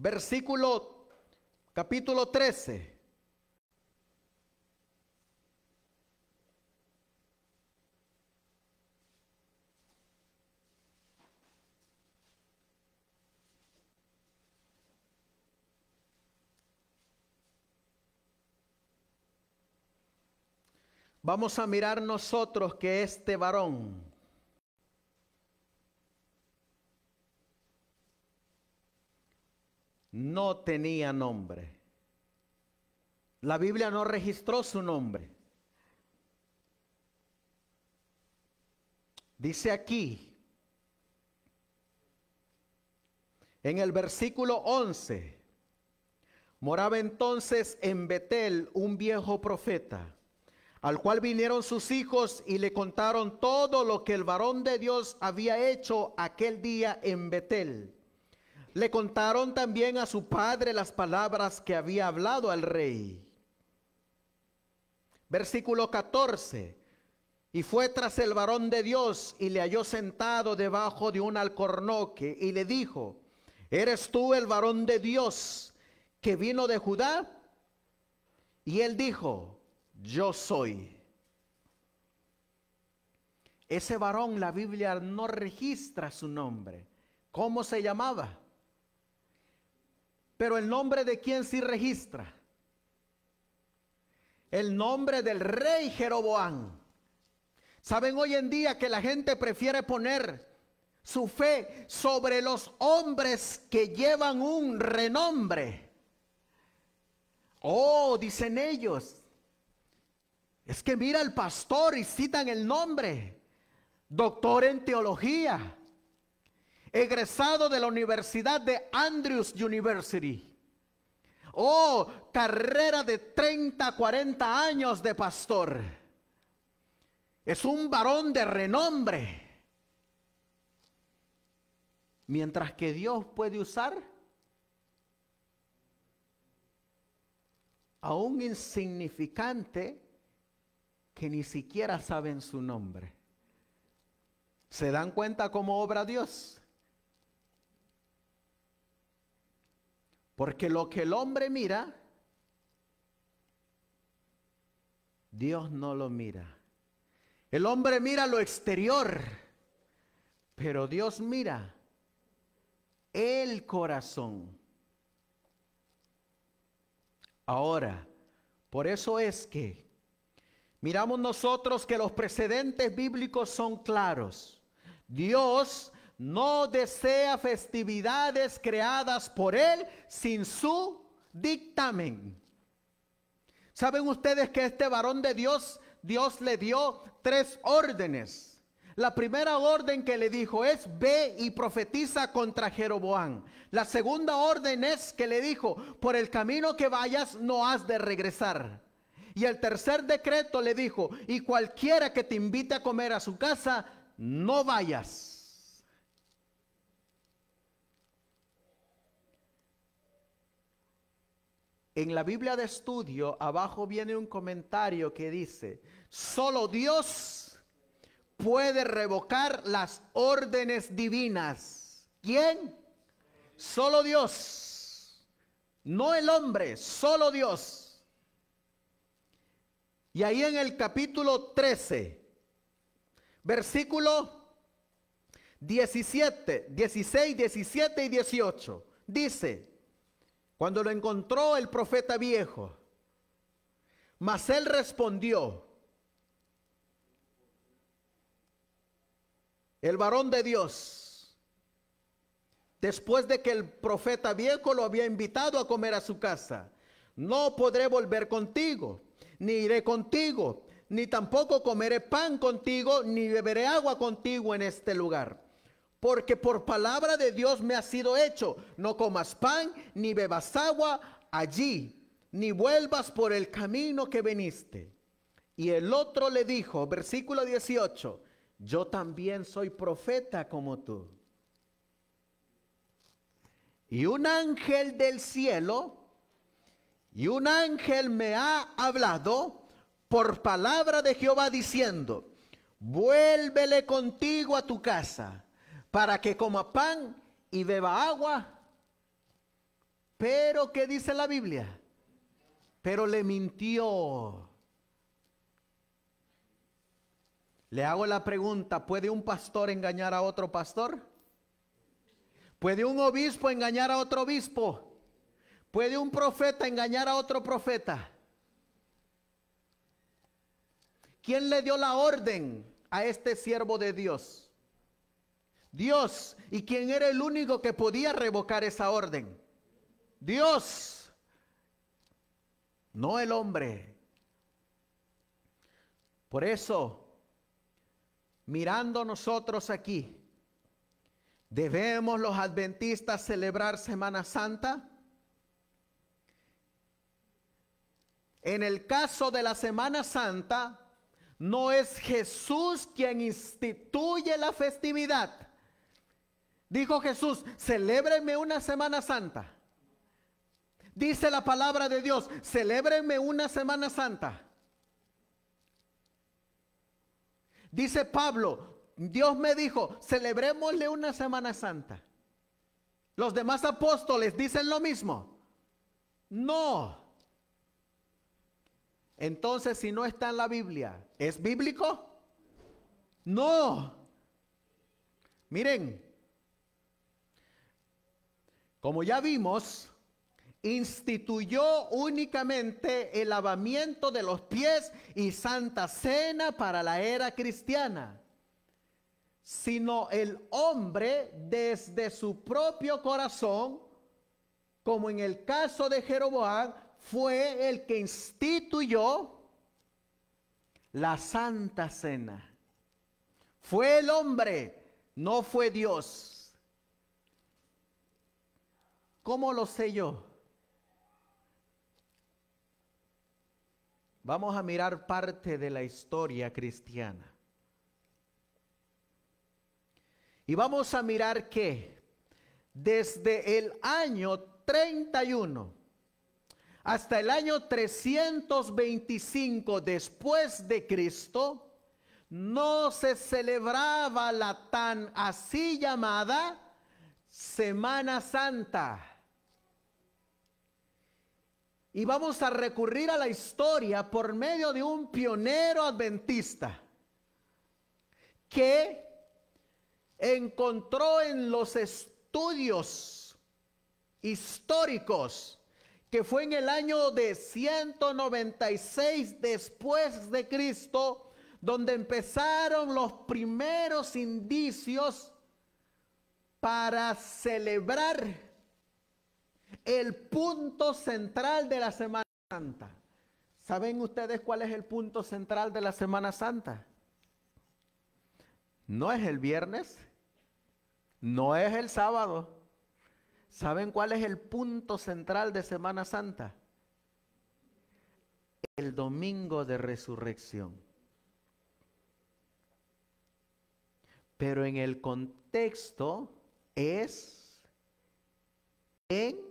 versículo capítulo 13. Vamos a mirar nosotros que este varón no tenía nombre. La Biblia no registró su nombre. Dice aquí, en el versículo 11, moraba entonces en Betel un viejo profeta, al cual vinieron sus hijos y le contaron todo lo que el varón de Dios había hecho aquel día en Betel. Le contaron también a su padre las palabras que había hablado al rey. Versículo 14. Y fue tras el varón de Dios y le halló sentado debajo de un alcornoque y le dijo, ¿eres tú el varón de Dios que vino de Judá? Y él dijo, yo soy. Ese varón la Biblia no registra su nombre. ¿Cómo se llamaba? Pero el nombre de quién sí registra? El nombre del rey Jeroboán. Saben hoy en día que la gente prefiere poner su fe sobre los hombres que llevan un renombre. Oh, dicen ellos, es que mira el pastor y citan el nombre, doctor en teología, egresado de la Universidad de Andrews University. Oh, carrera de 30, 40 años de pastor. Es un varón de renombre. Mientras que Dios puede usar a un insignificante que ni siquiera saben su nombre. ¿Se dan cuenta cómo obra Dios? Porque lo que el hombre mira, Dios no lo mira. El hombre mira lo exterior, pero Dios mira el corazón. Ahora, por eso es que miramos nosotros que los precedentes bíblicos son claros. Dios no desea festividades creadas por él sin su dictamen. ¿Saben ustedes que este varón de Dios, Dios le dio tres órdenes? La primera orden que le dijo es ve y profetiza contra Jeroboam. La segunda orden es que le dijo, por el camino que vayas no has de regresar. Y el tercer decreto le dijo, y cualquiera que te invite a comer a su casa, no vayas. en la Biblia de estudio, abajo viene un comentario que dice, solo Dios puede revocar las órdenes divinas. ¿Quién? Solo Dios. No el hombre, solo Dios. Y ahí en el capítulo 13, versículo 17, 16, 17 y 18, dice, cuando lo encontró el profeta viejo, mas él respondió, el varón de Dios, después de que el profeta viejo lo había invitado a comer a su casa, no podré volver contigo, ni iré contigo, ni tampoco comeré pan contigo, ni beberé agua contigo en este lugar porque por palabra de Dios me ha sido hecho, no comas pan ni bebas agua allí, ni vuelvas por el camino que veniste. Y el otro le dijo, versículo 18, yo también soy profeta como tú. Y un ángel del cielo, y un ángel me ha hablado por palabra de Jehová diciendo, vuélvele contigo a tu casa para que coma pan y beba agua. Pero, ¿qué dice la Biblia? Pero le mintió. Le hago la pregunta, ¿puede un pastor engañar a otro pastor? ¿Puede un obispo engañar a otro obispo? ¿Puede un profeta engañar a otro profeta? ¿Quién le dio la orden a este siervo de Dios? Dios. ¿Y quién era el único que podía revocar esa orden? Dios. No el hombre. Por eso, mirando nosotros aquí, ¿debemos los adventistas celebrar Semana Santa? En el caso de la Semana Santa, no es Jesús quien instituye la festividad Dijo Jesús, celébrenme una Semana Santa. Dice la palabra de Dios, celébrenme una Semana Santa. Dice Pablo, Dios me dijo, celebrémosle una Semana Santa. Los demás apóstoles dicen lo mismo. No. Entonces, si no está en la Biblia, ¿es bíblico? No. Miren, como ya vimos, instituyó únicamente el lavamiento de los pies y santa cena para la era cristiana, sino el hombre desde su propio corazón, como en el caso de Jeroboam, fue el que instituyó la santa cena. Fue el hombre, no fue Dios. ¿Cómo lo sé yo? Vamos a mirar parte de la historia cristiana. Y vamos a mirar que desde el año 31 hasta el año 325 después de Cristo, no se celebraba la tan así llamada Semana Santa. Y vamos a recurrir a la historia por medio de un pionero adventista que encontró en los estudios históricos que fue en el año de 196 después de Cristo, donde empezaron los primeros indicios para celebrar el punto central de la Semana Santa. ¿Saben ustedes cuál es el punto central de la Semana Santa? No es el viernes, no es el sábado. ¿Saben cuál es el punto central de Semana Santa? El domingo de resurrección. Pero en el contexto es en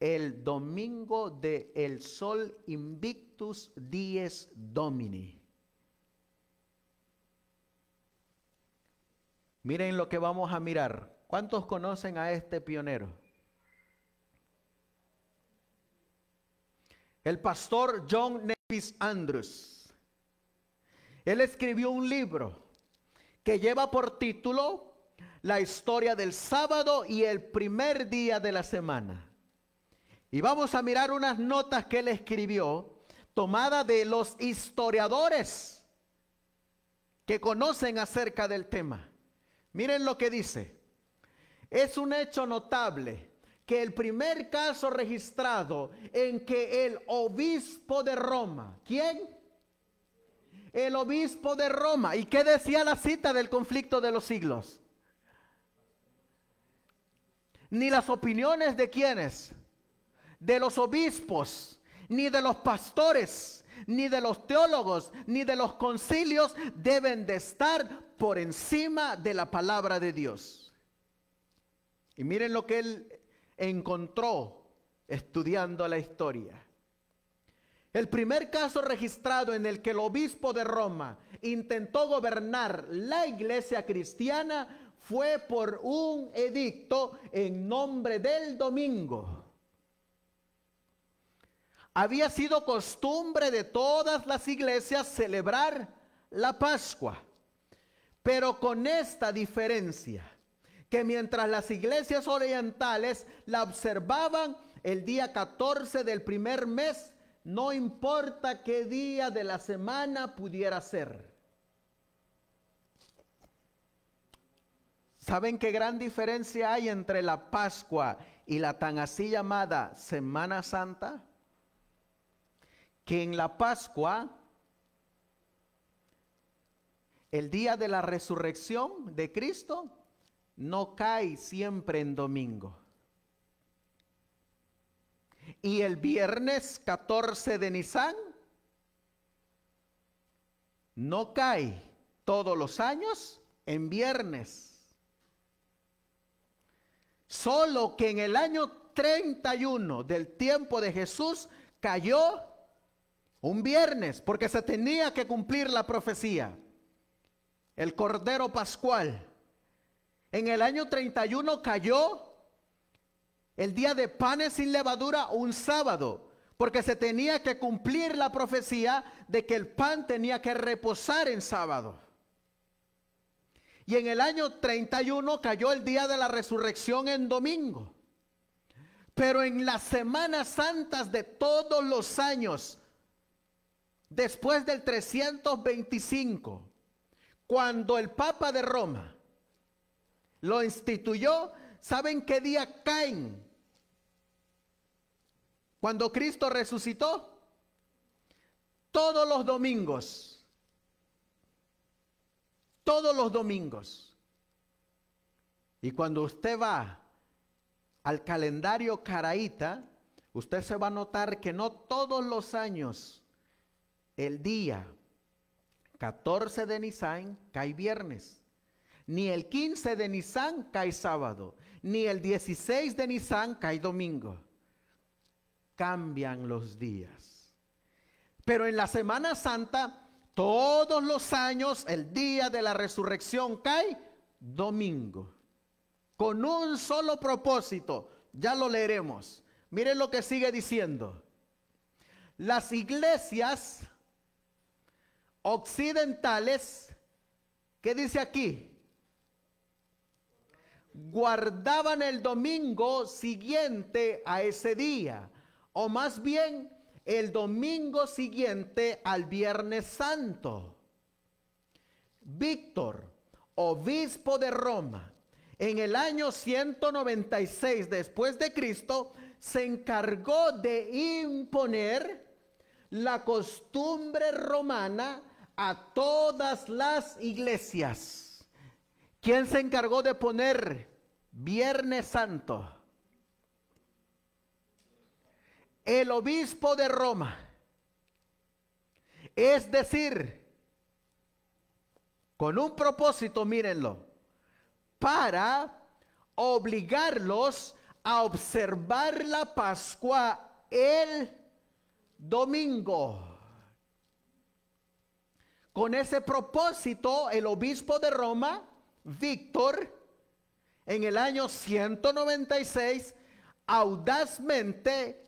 el domingo de el sol invictus dies domini. Miren lo que vamos a mirar. ¿Cuántos conocen a este pionero? El pastor John Nevis Andrews. Él escribió un libro que lleva por título La historia del sábado y el primer día de la semana. Y vamos a mirar unas notas que él escribió, tomada de los historiadores que conocen acerca del tema. Miren lo que dice. Es un hecho notable que el primer caso registrado en que el obispo de Roma, ¿quién? El obispo de Roma. ¿Y qué decía la cita del conflicto de los siglos? Ni las opiniones de quienes de los obispos, ni de los pastores, ni de los teólogos, ni de los concilios deben de estar por encima de la palabra de Dios. Y miren lo que él encontró estudiando la historia. El primer caso registrado en el que el obispo de Roma intentó gobernar la iglesia cristiana fue por un edicto en nombre del domingo había sido costumbre de todas las iglesias celebrar la Pascua, pero con esta diferencia, que mientras las iglesias orientales la observaban el día 14 del primer mes, no importa qué día de la semana pudiera ser. ¿Saben qué gran diferencia hay entre la Pascua y la tan así llamada Semana Santa? que en la Pascua, el día de la resurrección de Cristo, no cae siempre en domingo. Y el viernes 14 de Nisan no cae todos los años en viernes. Solo que en el año 31 del tiempo de Jesús cayó un viernes, porque se tenía que cumplir la profecía. El Cordero Pascual. En el año 31 cayó el día de panes sin levadura un sábado, porque se tenía que cumplir la profecía de que el pan tenía que reposar en sábado. Y en el año 31 cayó el día de la resurrección en domingo. Pero en las semanas santas de todos los años, después del 325, cuando el Papa de Roma lo instituyó, ¿saben qué día caen? Cuando Cristo resucitó, todos los domingos, todos los domingos. Y cuando usted va al calendario caraíta, usted se va a notar que no todos los años el día 14 de Nisan cae viernes, ni el 15 de Nisan cae sábado, ni el 16 de Nisan cae domingo. Cambian los días. Pero en la Semana Santa, todos los años, el día de la resurrección cae domingo, con un solo propósito. Ya lo leeremos. Miren lo que sigue diciendo. Las iglesias occidentales, ¿qué dice aquí? Guardaban el domingo siguiente a ese día, o más bien el domingo siguiente al Viernes Santo. Víctor, obispo de Roma, en el año 196 después de Cristo, se encargó de imponer la costumbre romana a todas las iglesias. ¿Quién se encargó de poner Viernes Santo? El obispo de Roma. Es decir, con un propósito, mírenlo, para obligarlos a observar la Pascua el domingo. Con ese propósito, el obispo de Roma, Víctor, en el año 196, audazmente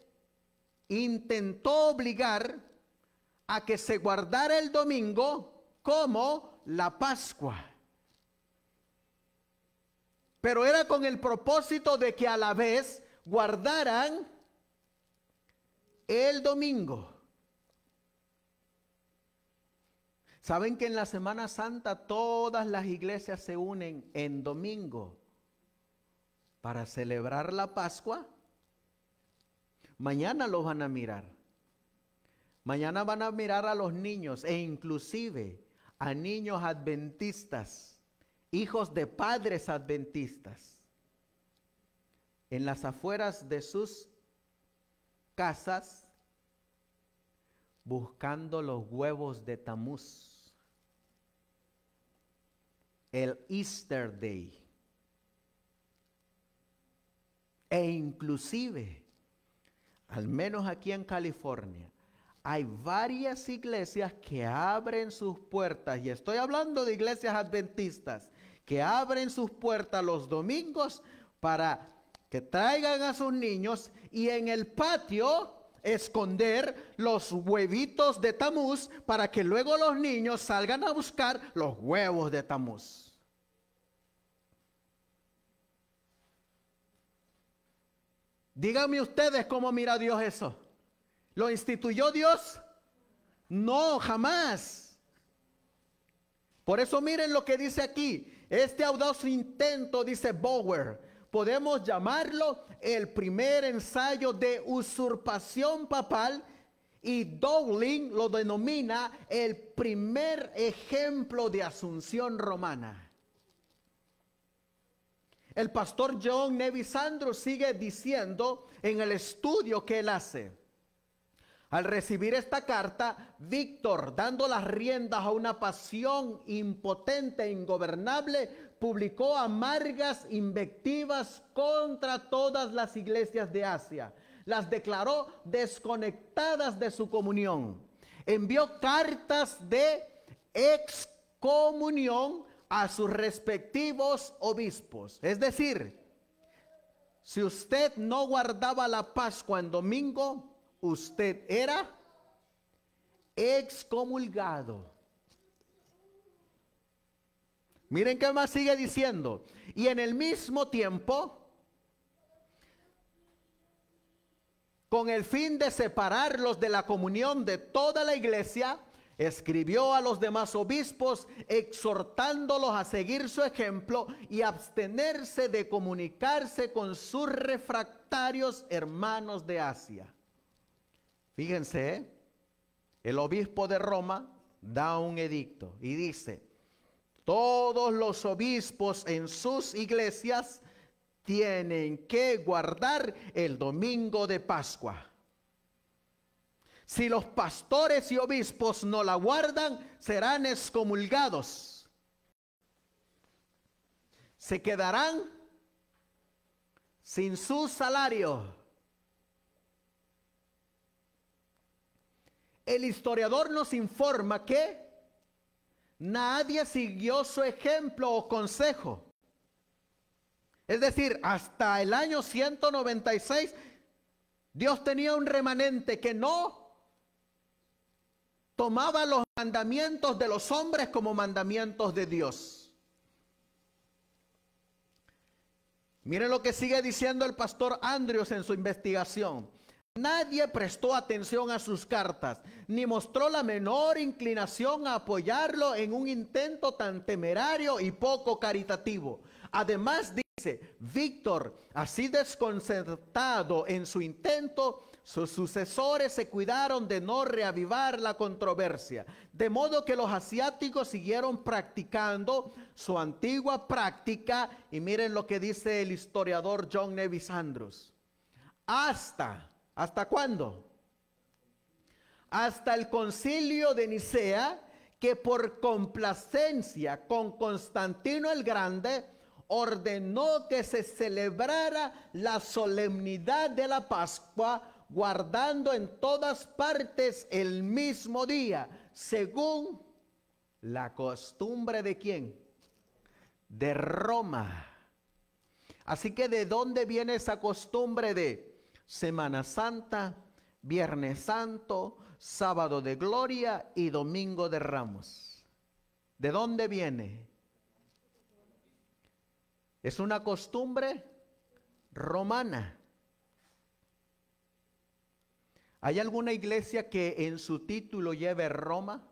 intentó obligar a que se guardara el domingo como la Pascua. Pero era con el propósito de que a la vez guardaran el domingo. ¿Saben que en la Semana Santa todas las iglesias se unen en domingo para celebrar la Pascua? Mañana los van a mirar. Mañana van a mirar a los niños e inclusive a niños adventistas, hijos de padres adventistas, en las afueras de sus casas buscando los huevos de Tamuz el Easter Day. E inclusive, al menos aquí en California, hay varias iglesias que abren sus puertas, y estoy hablando de iglesias adventistas, que abren sus puertas los domingos para que traigan a sus niños y en el patio esconder los huevitos de Tamuz para que luego los niños salgan a buscar los huevos de Tamuz. Díganme ustedes cómo mira Dios eso. ¿Lo instituyó Dios? No, jamás. Por eso miren lo que dice aquí. Este audaz intento, dice Bower, podemos llamarlo el primer ensayo de usurpación papal y Dowling lo denomina el primer ejemplo de asunción romana. El pastor John Nevisandro sigue diciendo en el estudio que él hace. Al recibir esta carta, Víctor, dando las riendas a una pasión impotente e ingobernable, publicó amargas invectivas contra todas las iglesias de Asia. Las declaró desconectadas de su comunión. Envió cartas de excomunión a sus respectivos obispos. Es decir, si usted no guardaba la Pascua en domingo, usted era excomulgado. Miren qué más sigue diciendo. Y en el mismo tiempo, con el fin de separarlos de la comunión de toda la iglesia, escribió a los demás obispos exhortándolos a seguir su ejemplo y abstenerse de comunicarse con sus refractarios hermanos de Asia. Fíjense, ¿eh? el obispo de Roma da un edicto y dice, todos los obispos en sus iglesias tienen que guardar el domingo de Pascua. Si los pastores y obispos no la guardan, serán excomulgados. Se quedarán sin su salario. El historiador nos informa que Nadie siguió su ejemplo o consejo. Es decir, hasta el año 196, Dios tenía un remanente que no tomaba los mandamientos de los hombres como mandamientos de Dios. Miren lo que sigue diciendo el pastor Andrews en su investigación. Nadie prestó atención a sus cartas, ni mostró la menor inclinación a apoyarlo en un intento tan temerario y poco caritativo. Además dice, Víctor, así desconcertado en su intento, sus sucesores se cuidaron de no reavivar la controversia, de modo que los asiáticos siguieron practicando su antigua práctica, y miren lo que dice el historiador John Nevis Andrews, hasta ¿Hasta cuándo? Hasta el concilio de Nicea, que por complacencia con Constantino el Grande ordenó que se celebrara la solemnidad de la Pascua, guardando en todas partes el mismo día, según la costumbre de quién? De Roma. Así que de dónde viene esa costumbre de Semana Santa, Viernes Santo, Sábado de Gloria y Domingo de Ramos. ¿De dónde viene? Es una costumbre romana. ¿Hay alguna iglesia que en su título lleve Roma?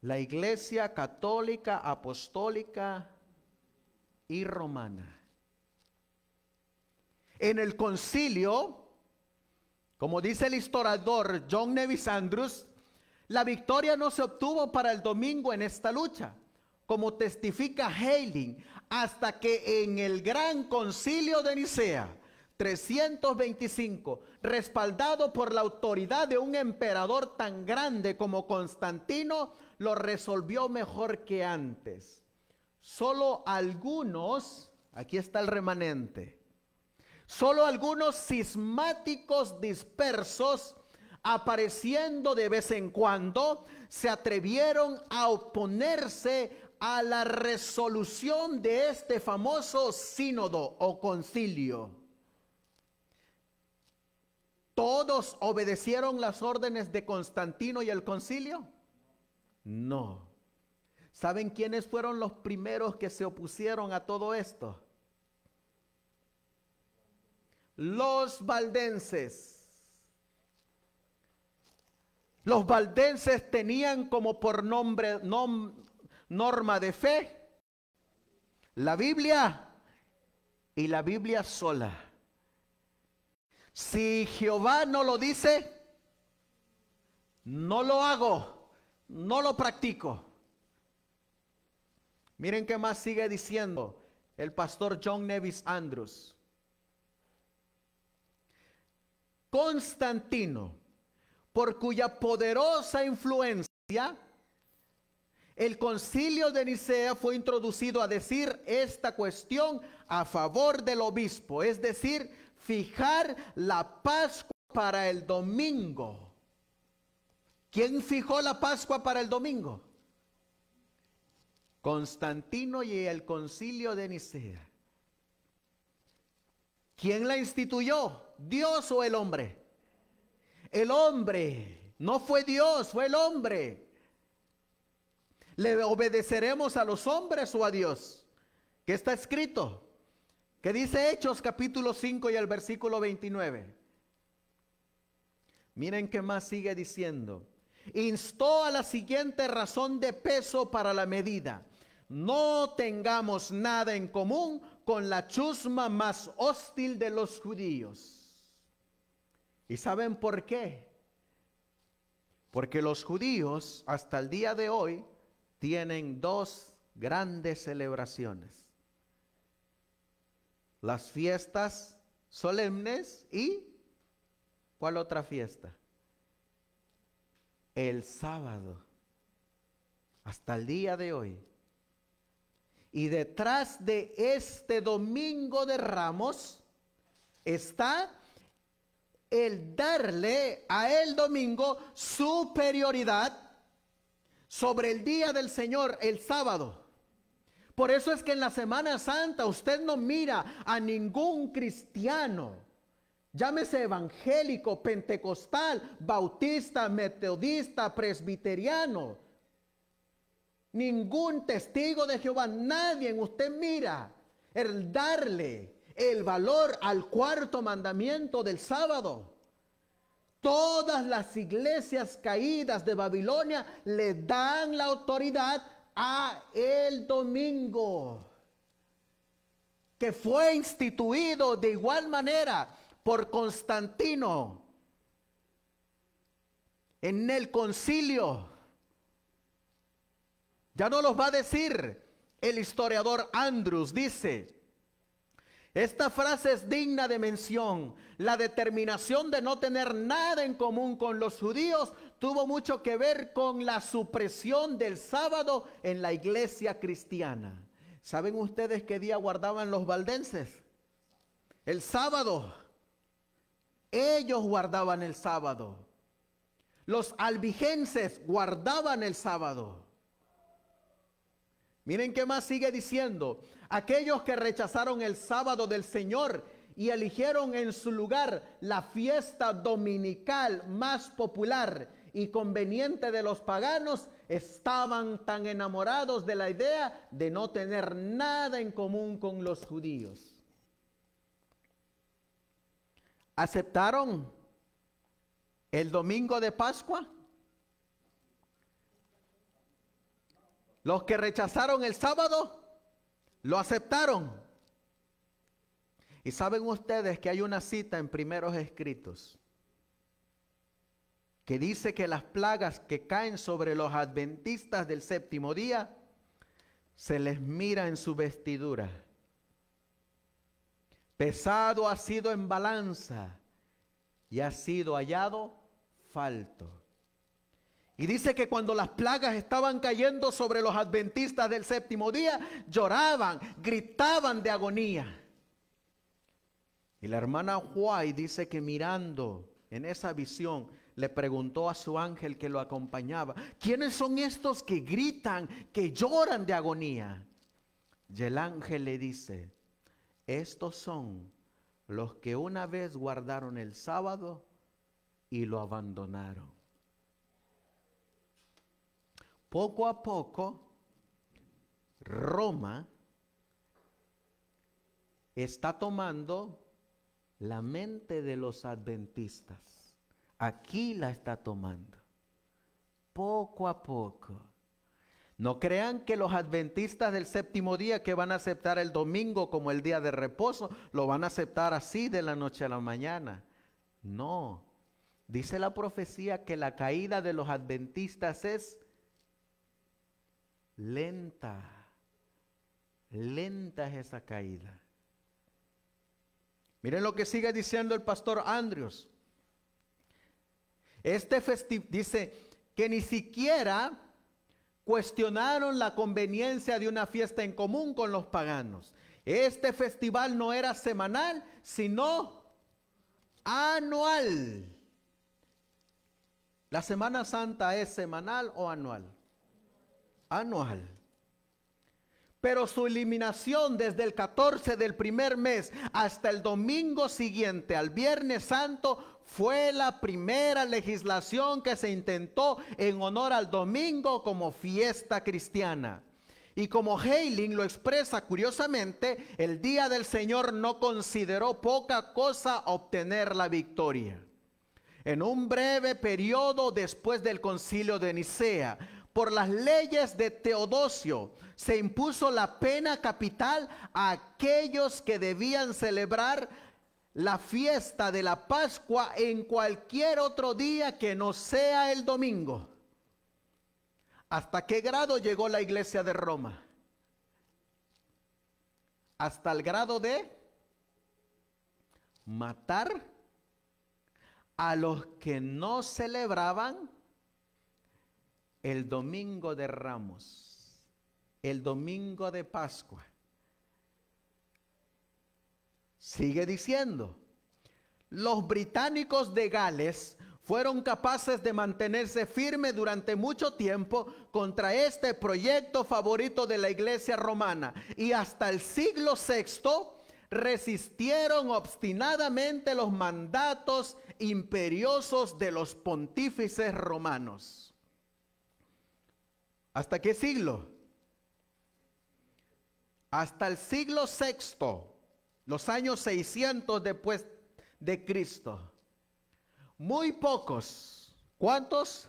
La iglesia católica, apostólica y romana en el concilio, como dice el historiador John Nevis Andrews, la victoria no se obtuvo para el domingo en esta lucha, como testifica hailing hasta que en el gran concilio de Nicea, 325, respaldado por la autoridad de un emperador tan grande como Constantino, lo resolvió mejor que antes. Solo algunos, aquí está el remanente, Solo algunos cismáticos dispersos, apareciendo de vez en cuando, se atrevieron a oponerse a la resolución de este famoso sínodo o concilio. ¿Todos obedecieron las órdenes de Constantino y el concilio? No. ¿Saben quiénes fueron los primeros que se opusieron a todo esto? los valdenses. Los valdenses tenían como por nombre, norma de fe la Biblia y la Biblia sola. Si Jehová no lo dice, no lo hago, no lo practico. Miren qué más sigue diciendo el pastor John Nevis Andrews. Constantino, por cuya poderosa influencia el concilio de Nicea fue introducido a decir esta cuestión a favor del obispo, es decir, fijar la Pascua para el domingo. ¿Quién fijó la Pascua para el domingo? Constantino y el concilio de Nicea. ¿Quién la instituyó? Dios o el hombre? El hombre, no fue Dios, fue el hombre. ¿Le obedeceremos a los hombres o a Dios? ¿Qué está escrito? ¿Qué dice Hechos capítulo 5 y el versículo 29? Miren qué más sigue diciendo. Instó a la siguiente razón de peso para la medida. No tengamos nada en común con la chusma más hostil de los judíos ¿Y saben por qué? Porque los judíos hasta el día de hoy tienen dos grandes celebraciones. Las fiestas solemnes y ¿cuál otra fiesta? El sábado. Hasta el día de hoy. Y detrás de este domingo de ramos está el darle a el domingo superioridad sobre el día del Señor, el sábado. Por eso es que en la Semana Santa usted no mira a ningún cristiano, llámese evangélico, pentecostal, bautista, metodista, presbiteriano, ningún testigo de Jehová, nadie en usted mira el darle el valor al cuarto mandamiento del sábado. Todas las iglesias caídas de Babilonia le dan la autoridad a el domingo, que fue instituido de igual manera por Constantino en el concilio. Ya no los va a decir el historiador Andrews, dice, esta frase es digna de mención. La determinación de no tener nada en común con los judíos tuvo mucho que ver con la supresión del sábado en la iglesia cristiana. ¿Saben ustedes qué día guardaban los valdenses? El sábado. Ellos guardaban el sábado. Los albigenses guardaban el sábado. Miren qué más sigue diciendo. Aquellos que rechazaron el sábado del Señor y eligieron en su lugar la fiesta dominical más popular y conveniente de los paganos, estaban tan enamorados de la idea de no tener nada en común con los judíos. ¿Aceptaron el domingo de Pascua? ¿Los que rechazaron el sábado? Lo aceptaron. Y saben ustedes que hay una cita en primeros escritos que dice que las plagas que caen sobre los adventistas del séptimo día se les mira en su vestidura. Pesado ha sido en balanza y ha sido hallado falto. Y dice que cuando las plagas estaban cayendo sobre los adventistas del séptimo día, lloraban, gritaban de agonía. Y la hermana Huay dice que mirando en esa visión, le preguntó a su ángel que lo acompañaba, ¿quiénes son estos que gritan, que lloran de agonía? Y el ángel le dice, estos son los que una vez guardaron el sábado y lo abandonaron poco a poco, Roma está tomando la mente de los adventistas. Aquí la está tomando. Poco a poco. No crean que los adventistas del séptimo día que van a aceptar el domingo como el día de reposo, lo van a aceptar así de la noche a la mañana. No. Dice la profecía que la caída de los adventistas es lenta, lenta es esa caída. Miren lo que sigue diciendo el pastor Andrius. Este festival dice que ni siquiera cuestionaron la conveniencia de una fiesta en común con los paganos. Este festival no era semanal, sino anual. La Semana Santa es semanal o anual anual. Pero su eliminación desde el 14 del primer mes hasta el domingo siguiente al Viernes Santo fue la primera legislación que se intentó en honor al domingo como fiesta cristiana. Y como Heiling lo expresa curiosamente, el día del Señor no consideró poca cosa obtener la victoria. En un breve periodo después del concilio de Nicea, por las leyes de Teodosio se impuso la pena capital a aquellos que debían celebrar la fiesta de la Pascua en cualquier otro día que no sea el domingo. ¿Hasta qué grado llegó la iglesia de Roma? Hasta el grado de matar a los que no celebraban el domingo de Ramos, el domingo de Pascua. Sigue diciendo, los británicos de Gales fueron capaces de mantenerse firmes durante mucho tiempo contra este proyecto favorito de la iglesia romana y hasta el siglo VI resistieron obstinadamente los mandatos imperiosos de los pontífices romanos. ¿Hasta qué siglo? Hasta el siglo VI, los años 600 después de Cristo. Muy pocos. ¿Cuántos?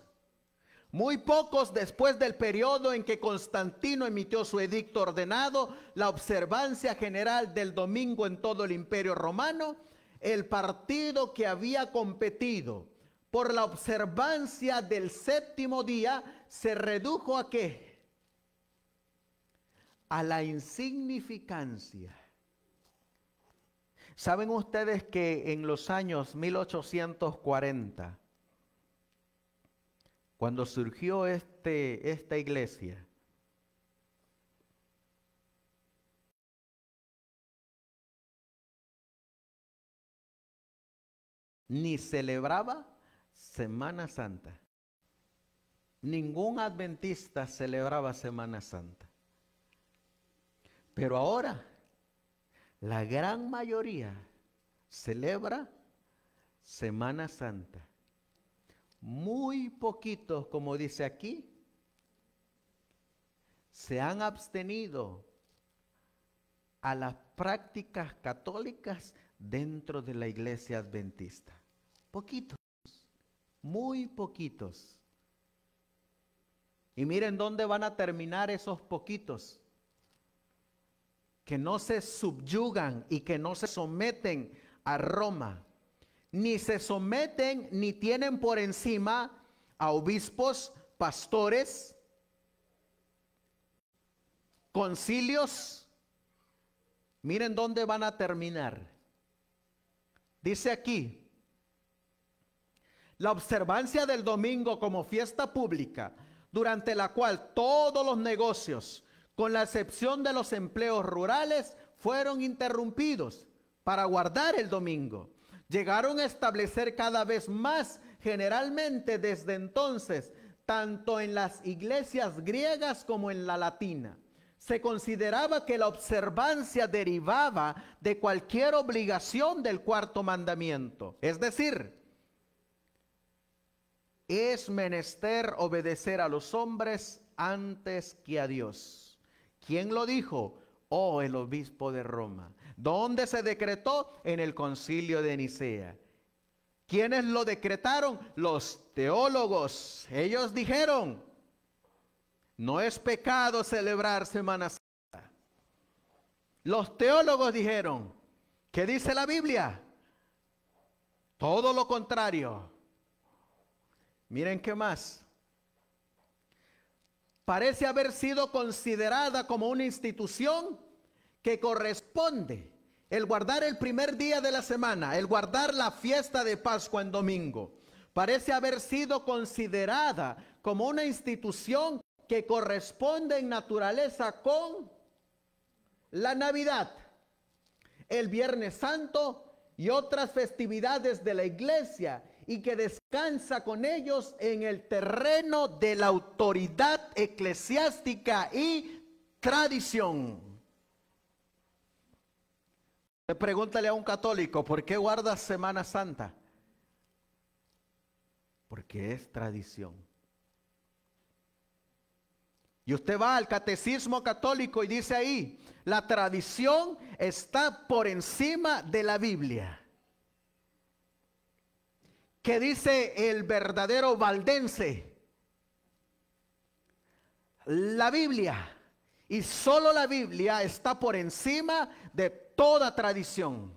Muy pocos después del periodo en que Constantino emitió su edicto ordenado, la observancia general del domingo en todo el imperio romano, el partido que había competido por la observancia del séptimo día se redujo a qué? A la insignificancia. ¿Saben ustedes que en los años 1840, cuando surgió este, esta iglesia, ni celebraba Semana Santa. Ningún adventista celebraba Semana Santa. Pero ahora, la gran mayoría celebra Semana Santa. Muy poquitos, como dice aquí, se han abstenido a las prácticas católicas dentro de la iglesia adventista. Poquito muy poquitos. Y miren dónde van a terminar esos poquitos que no se subyugan y que no se someten a Roma, ni se someten ni tienen por encima a obispos, pastores, concilios. Miren dónde van a terminar. Dice aquí, la observancia del domingo como fiesta pública, durante la cual todos los negocios, con la excepción de los empleos rurales, fueron interrumpidos para guardar el domingo. Llegaron a establecer cada vez más, generalmente desde entonces, tanto en las iglesias griegas como en la latina. Se consideraba que la observancia derivaba de cualquier obligación del cuarto mandamiento. Es decir, es menester obedecer a los hombres antes que a Dios. ¿Quién lo dijo? Oh, el obispo de Roma. ¿Dónde se decretó? En el concilio de Nicea. ¿Quiénes lo decretaron? Los teólogos. Ellos dijeron, no es pecado celebrar Semana Santa. Los teólogos dijeron, ¿qué dice la Biblia? Todo lo contrario. Miren qué más. Parece haber sido considerada como una institución que corresponde el guardar el primer día de la semana, el guardar la fiesta de Pascua en domingo. Parece haber sido considerada como una institución que corresponde en naturaleza con la Navidad, el Viernes Santo y otras festividades de la iglesia y que descansa con ellos en el terreno de la autoridad eclesiástica y tradición. Pregúntale a un católico, ¿por qué guardas Semana Santa? Porque es tradición. Y usted va al catecismo católico y dice ahí, la tradición está por encima de la Biblia que dice el verdadero valdense. La Biblia, y solo la Biblia está por encima de toda tradición.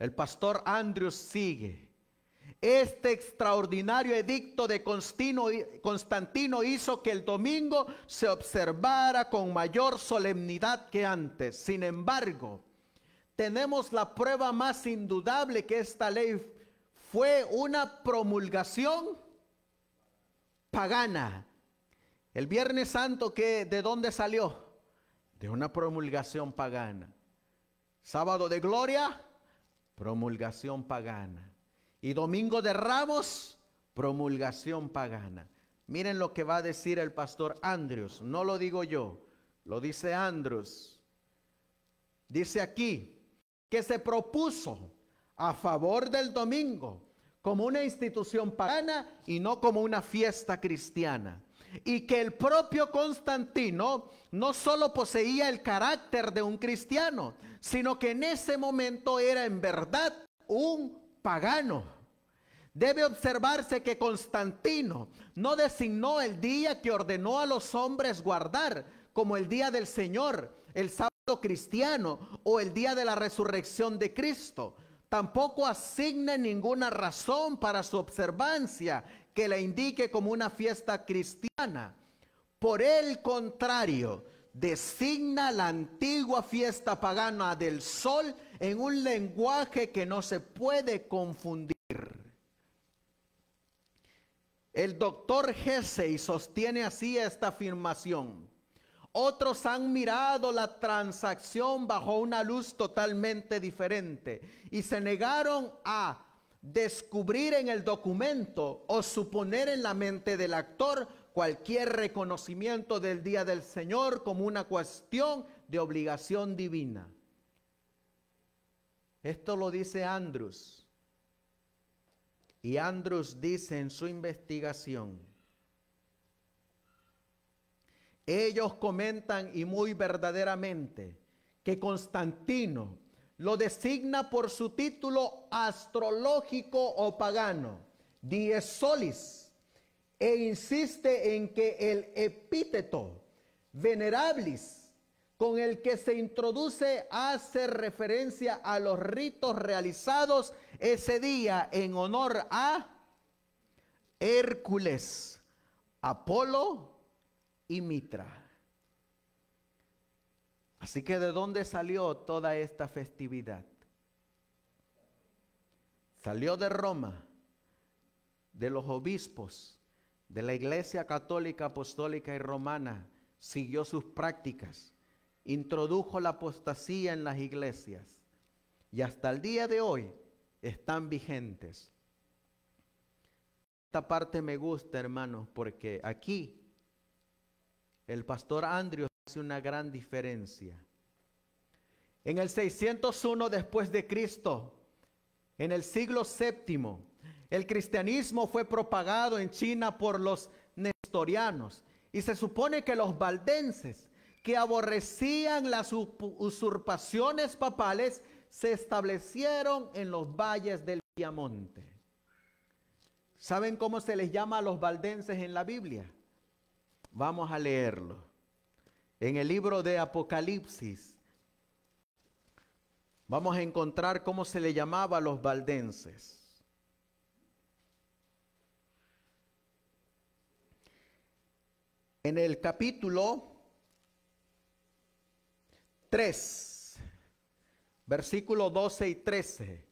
El pastor Andrews sigue. Este extraordinario edicto de Constantino hizo que el domingo se observara con mayor solemnidad que antes. Sin embargo, tenemos la prueba más indudable que esta ley fue una promulgación pagana. El Viernes Santo, que, ¿de dónde salió? De una promulgación pagana. Sábado de Gloria, promulgación pagana. Y Domingo de Ramos, promulgación pagana. Miren lo que va a decir el pastor Andrews. No lo digo yo, lo dice Andrews. Dice aquí, que se propuso a favor del domingo como una institución pagana y no como una fiesta cristiana. Y que el propio Constantino no solo poseía el carácter de un cristiano, sino que en ese momento era en verdad un pagano. Debe observarse que Constantino no designó el día que ordenó a los hombres guardar como el día del Señor, el sábado cristiano o el día de la resurrección de Cristo. Tampoco asigna ninguna razón para su observancia que la indique como una fiesta cristiana. Por el contrario, designa la antigua fiesta pagana del sol en un lenguaje que no se puede confundir. El doctor y sostiene así esta afirmación. Otros han mirado la transacción bajo una luz totalmente diferente y se negaron a descubrir en el documento o suponer en la mente del actor cualquier reconocimiento del día del Señor como una cuestión de obligación divina. Esto lo dice Andrews. Y Andrews dice en su investigación, ellos comentan y muy verdaderamente que Constantino lo designa por su título astrológico o pagano, dies solis, e insiste en que el epíteto venerables con el que se introduce hace referencia a los ritos realizados ese día en honor a Hércules, Apolo, y Mitra. Así que ¿de dónde salió toda esta festividad? Salió de Roma, de los obispos, de la Iglesia Católica, Apostólica y Romana, siguió sus prácticas, introdujo la apostasía en las iglesias y hasta el día de hoy están vigentes. Esta parte me gusta, hermanos, porque aquí el pastor Andrew hace una gran diferencia. En el 601 después de Cristo, en el siglo VII, el cristianismo fue propagado en China por los nestorianos y se supone que los valdenses que aborrecían las usurpaciones papales se establecieron en los valles del Piamonte. ¿Saben cómo se les llama a los valdenses en la Biblia? Vamos a leerlo. En el libro de Apocalipsis vamos a encontrar cómo se le llamaba a los valdenses. En el capítulo 3, versículo 12 y 13.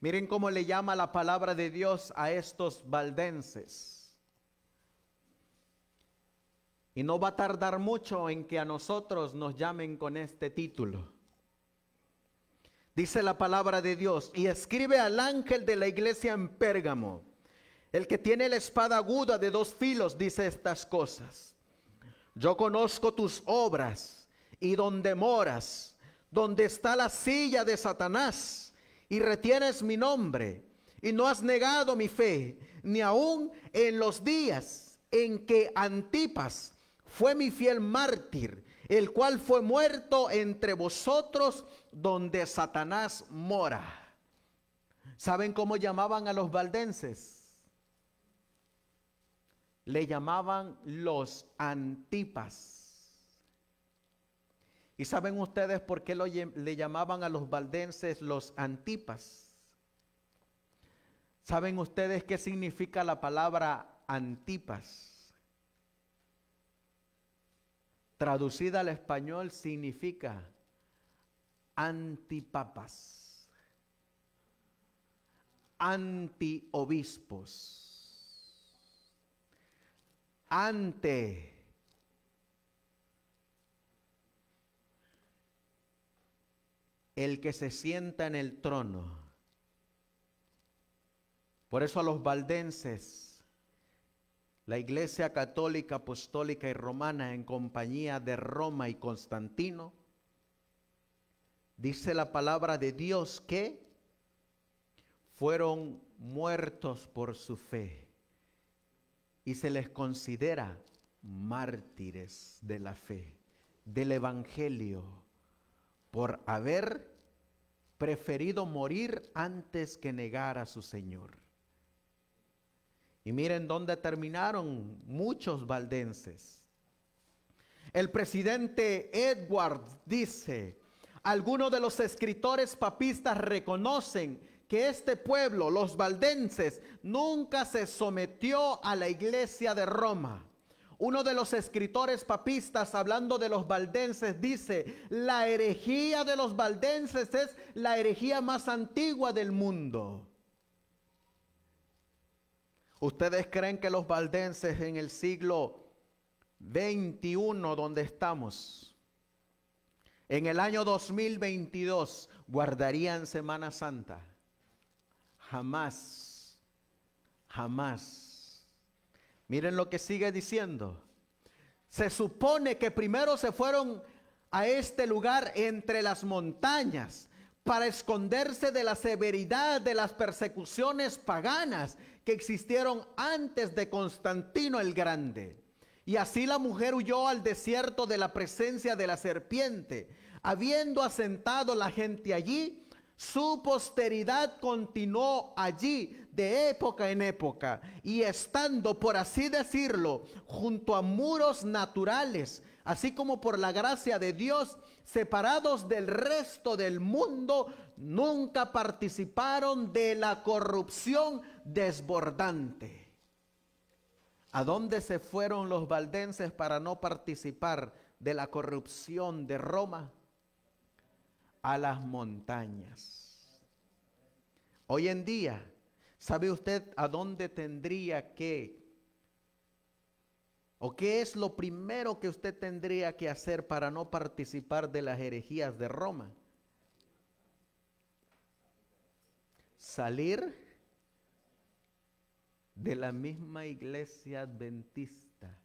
Miren cómo le llama la palabra de Dios a estos valdenses. Y no va a tardar mucho en que a nosotros nos llamen con este título. Dice la palabra de Dios, y escribe al ángel de la iglesia en Pérgamo, el que tiene la espada aguda de dos filos, dice estas cosas. Yo conozco tus obras y donde moras, donde está la silla de Satanás, y retienes mi nombre, y no has negado mi fe, ni aun en los días en que Antipas, fue mi fiel mártir, el cual fue muerto entre vosotros donde Satanás mora. ¿Saben cómo llamaban a los valdenses? Le llamaban los antipas. ¿Y saben ustedes por qué le llamaban a los valdenses los antipas? ¿Saben ustedes qué significa la palabra antipas? traducida al español significa antipapas, antiobispos, ante el que se sienta en el trono. Por eso a los valdenses la Iglesia Católica, Apostólica y Romana en compañía de Roma y Constantino, dice la palabra de Dios que fueron muertos por su fe y se les considera mártires de la fe, del Evangelio, por haber preferido morir antes que negar a su Señor. Y miren dónde terminaron muchos valdenses. El presidente Edward dice, algunos de los escritores papistas reconocen que este pueblo, los valdenses, nunca se sometió a la iglesia de Roma. Uno de los escritores papistas, hablando de los valdenses, dice, la herejía de los valdenses es la herejía más antigua del mundo. ¿Ustedes creen que los valdenses en el siglo XXI, donde estamos, en el año 2022, guardarían Semana Santa? Jamás, jamás. Miren lo que sigue diciendo. Se supone que primero se fueron a este lugar entre las montañas para esconderse de la severidad de las persecuciones paganas que existieron antes de Constantino el Grande. Y así la mujer huyó al desierto de la presencia de la serpiente. Habiendo asentado la gente allí, su posteridad continuó allí de época en época y estando, por así decirlo, junto a muros naturales, así como por la gracia de Dios, separados del resto del mundo, nunca participaron de la corrupción desbordante. ¿A dónde se fueron los valdenses para no participar de la corrupción de Roma? A las montañas. Hoy en día, ¿sabe usted a dónde tendría que ¿O qué es lo primero que usted tendría que hacer para no participar de las herejías de Roma? Salir de la misma iglesia adventista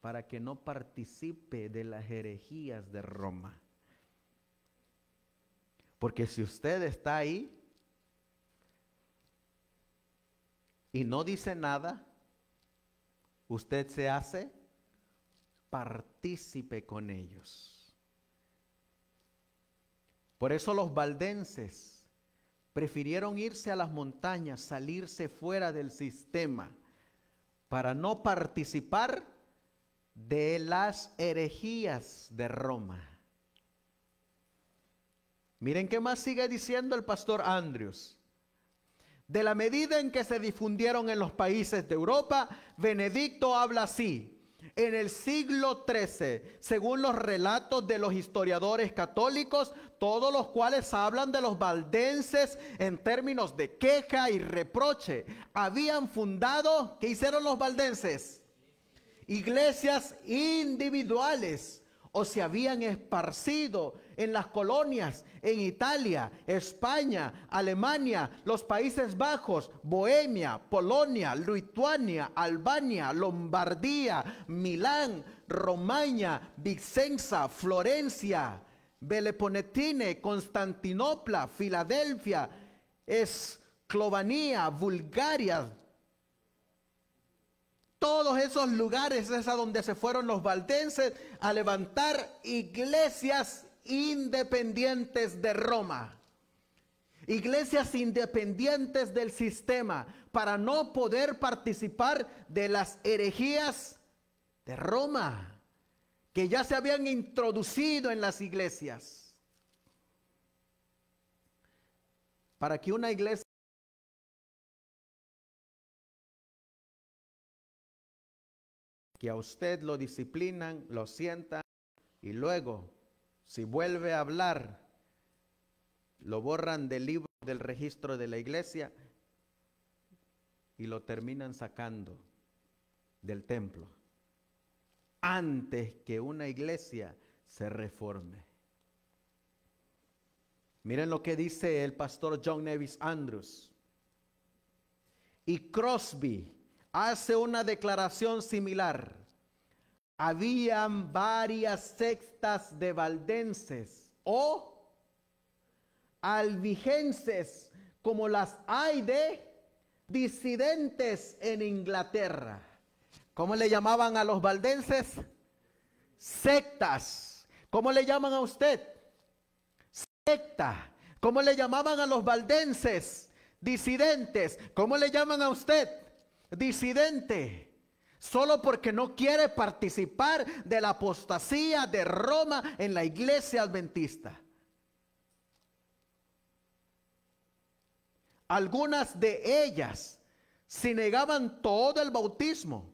para que no participe de las herejías de Roma. Porque si usted está ahí y no dice nada, usted se hace partícipe con ellos. Por eso los valdenses prefirieron irse a las montañas, salirse fuera del sistema, para no participar de las herejías de Roma. Miren qué más sigue diciendo el pastor Andrews. De la medida en que se difundieron en los países de Europa, Benedicto habla así. En el siglo XIII, según los relatos de los historiadores católicos, todos los cuales hablan de los valdenses en términos de queja y reproche, habían fundado, ¿qué hicieron los valdenses? Iglesias individuales o se habían esparcido en las colonias, en Italia, España, Alemania, los Países Bajos, Bohemia, Polonia, Lituania, Albania, Lombardía, Milán, Romaña, Vicenza, Florencia, Beleponetine, Constantinopla, Filadelfia, Esclovanía, Bulgaria, todos esos lugares es a donde se fueron los valdenses a levantar iglesias independientes de Roma. Iglesias independientes del sistema para no poder participar de las herejías de Roma que ya se habían introducido en las iglesias. Para que una iglesia que a usted lo disciplinan, lo sientan y luego, si vuelve a hablar, lo borran del libro del registro de la iglesia y lo terminan sacando del templo antes que una iglesia se reforme. Miren lo que dice el pastor John Nevis Andrews. Y Crosby, hace una declaración similar. Habían varias sectas de valdenses o albigenses, como las hay de disidentes en Inglaterra. ¿Cómo le llamaban a los valdenses? Sectas. ¿Cómo le llaman a usted? Secta. ¿Cómo le llamaban a los valdenses? Disidentes. ¿Cómo le llaman a usted? disidente solo porque no quiere participar de la apostasía de Roma en la iglesia adventista. Algunas de ellas se negaban todo el bautismo.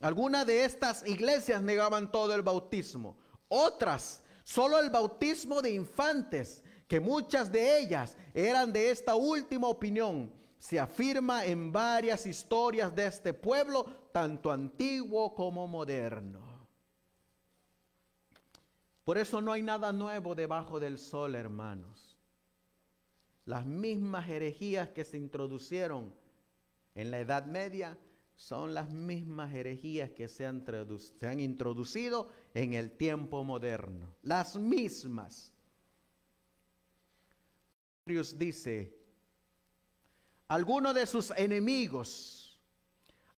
Algunas de estas iglesias negaban todo el bautismo. Otras, solo el bautismo de infantes, que muchas de ellas eran de esta última opinión se afirma en varias historias de este pueblo, tanto antiguo como moderno. Por eso no hay nada nuevo debajo del sol, hermanos. Las mismas herejías que se introducieron en la Edad Media son las mismas herejías que se han, introducido en el tiempo moderno. Las mismas. Dice, algunos de sus enemigos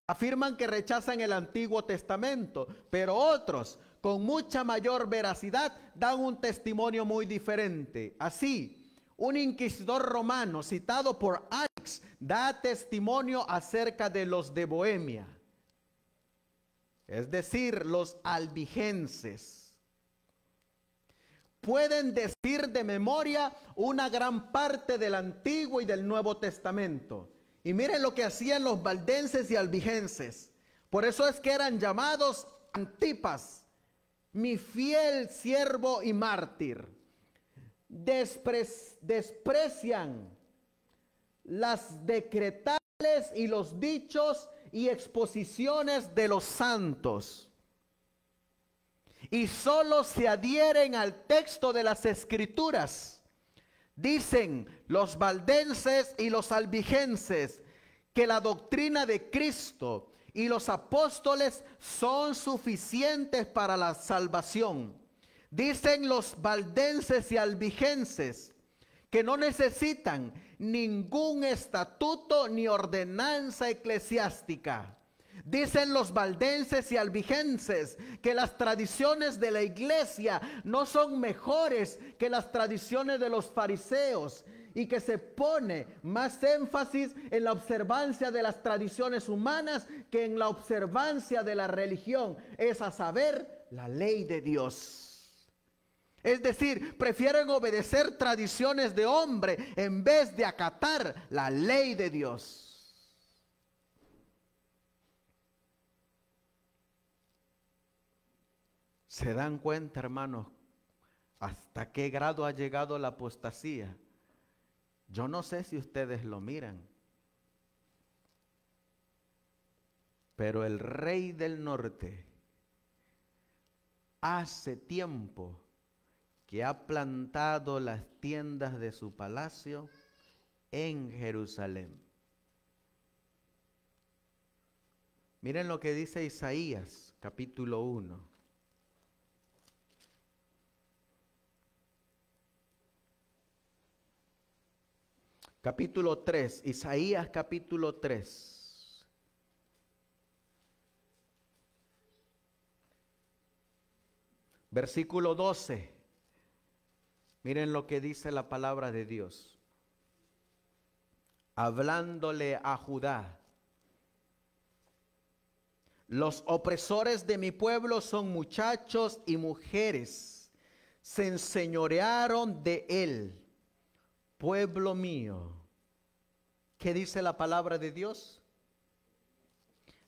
afirman que rechazan el Antiguo Testamento, pero otros, con mucha mayor veracidad, dan un testimonio muy diferente. Así, un inquisidor romano citado por Alex da testimonio acerca de los de Bohemia, es decir, los albigenses pueden decir de memoria una gran parte del Antiguo y del Nuevo Testamento. Y miren lo que hacían los valdenses y albigenses. Por eso es que eran llamados antipas, mi fiel siervo y mártir. desprecian las decretales y los dichos y exposiciones de los santos y solo se adhieren al texto de las escrituras. Dicen los valdenses y los albigenses que la doctrina de Cristo y los apóstoles son suficientes para la salvación. Dicen los valdenses y albigenses que no necesitan ningún estatuto ni ordenanza eclesiástica Dicen los valdenses y albigenses que las tradiciones de la iglesia no son mejores que las tradiciones de los fariseos y que se pone más énfasis en la observancia de las tradiciones humanas que en la observancia de la religión, es a saber, la ley de Dios. Es decir, prefieren obedecer tradiciones de hombre en vez de acatar la ley de Dios. ¿Se dan cuenta, hermanos, hasta qué grado ha llegado la apostasía? Yo no sé si ustedes lo miran, pero el rey del norte hace tiempo que ha plantado las tiendas de su palacio en Jerusalén. Miren lo que dice Isaías capítulo 1. Capítulo 3, Isaías capítulo 3. Versículo 12. Miren lo que dice la palabra de Dios. Hablándole a Judá. Los opresores de mi pueblo son muchachos y mujeres. Se enseñorearon de él pueblo mío, ¿qué dice la palabra de Dios?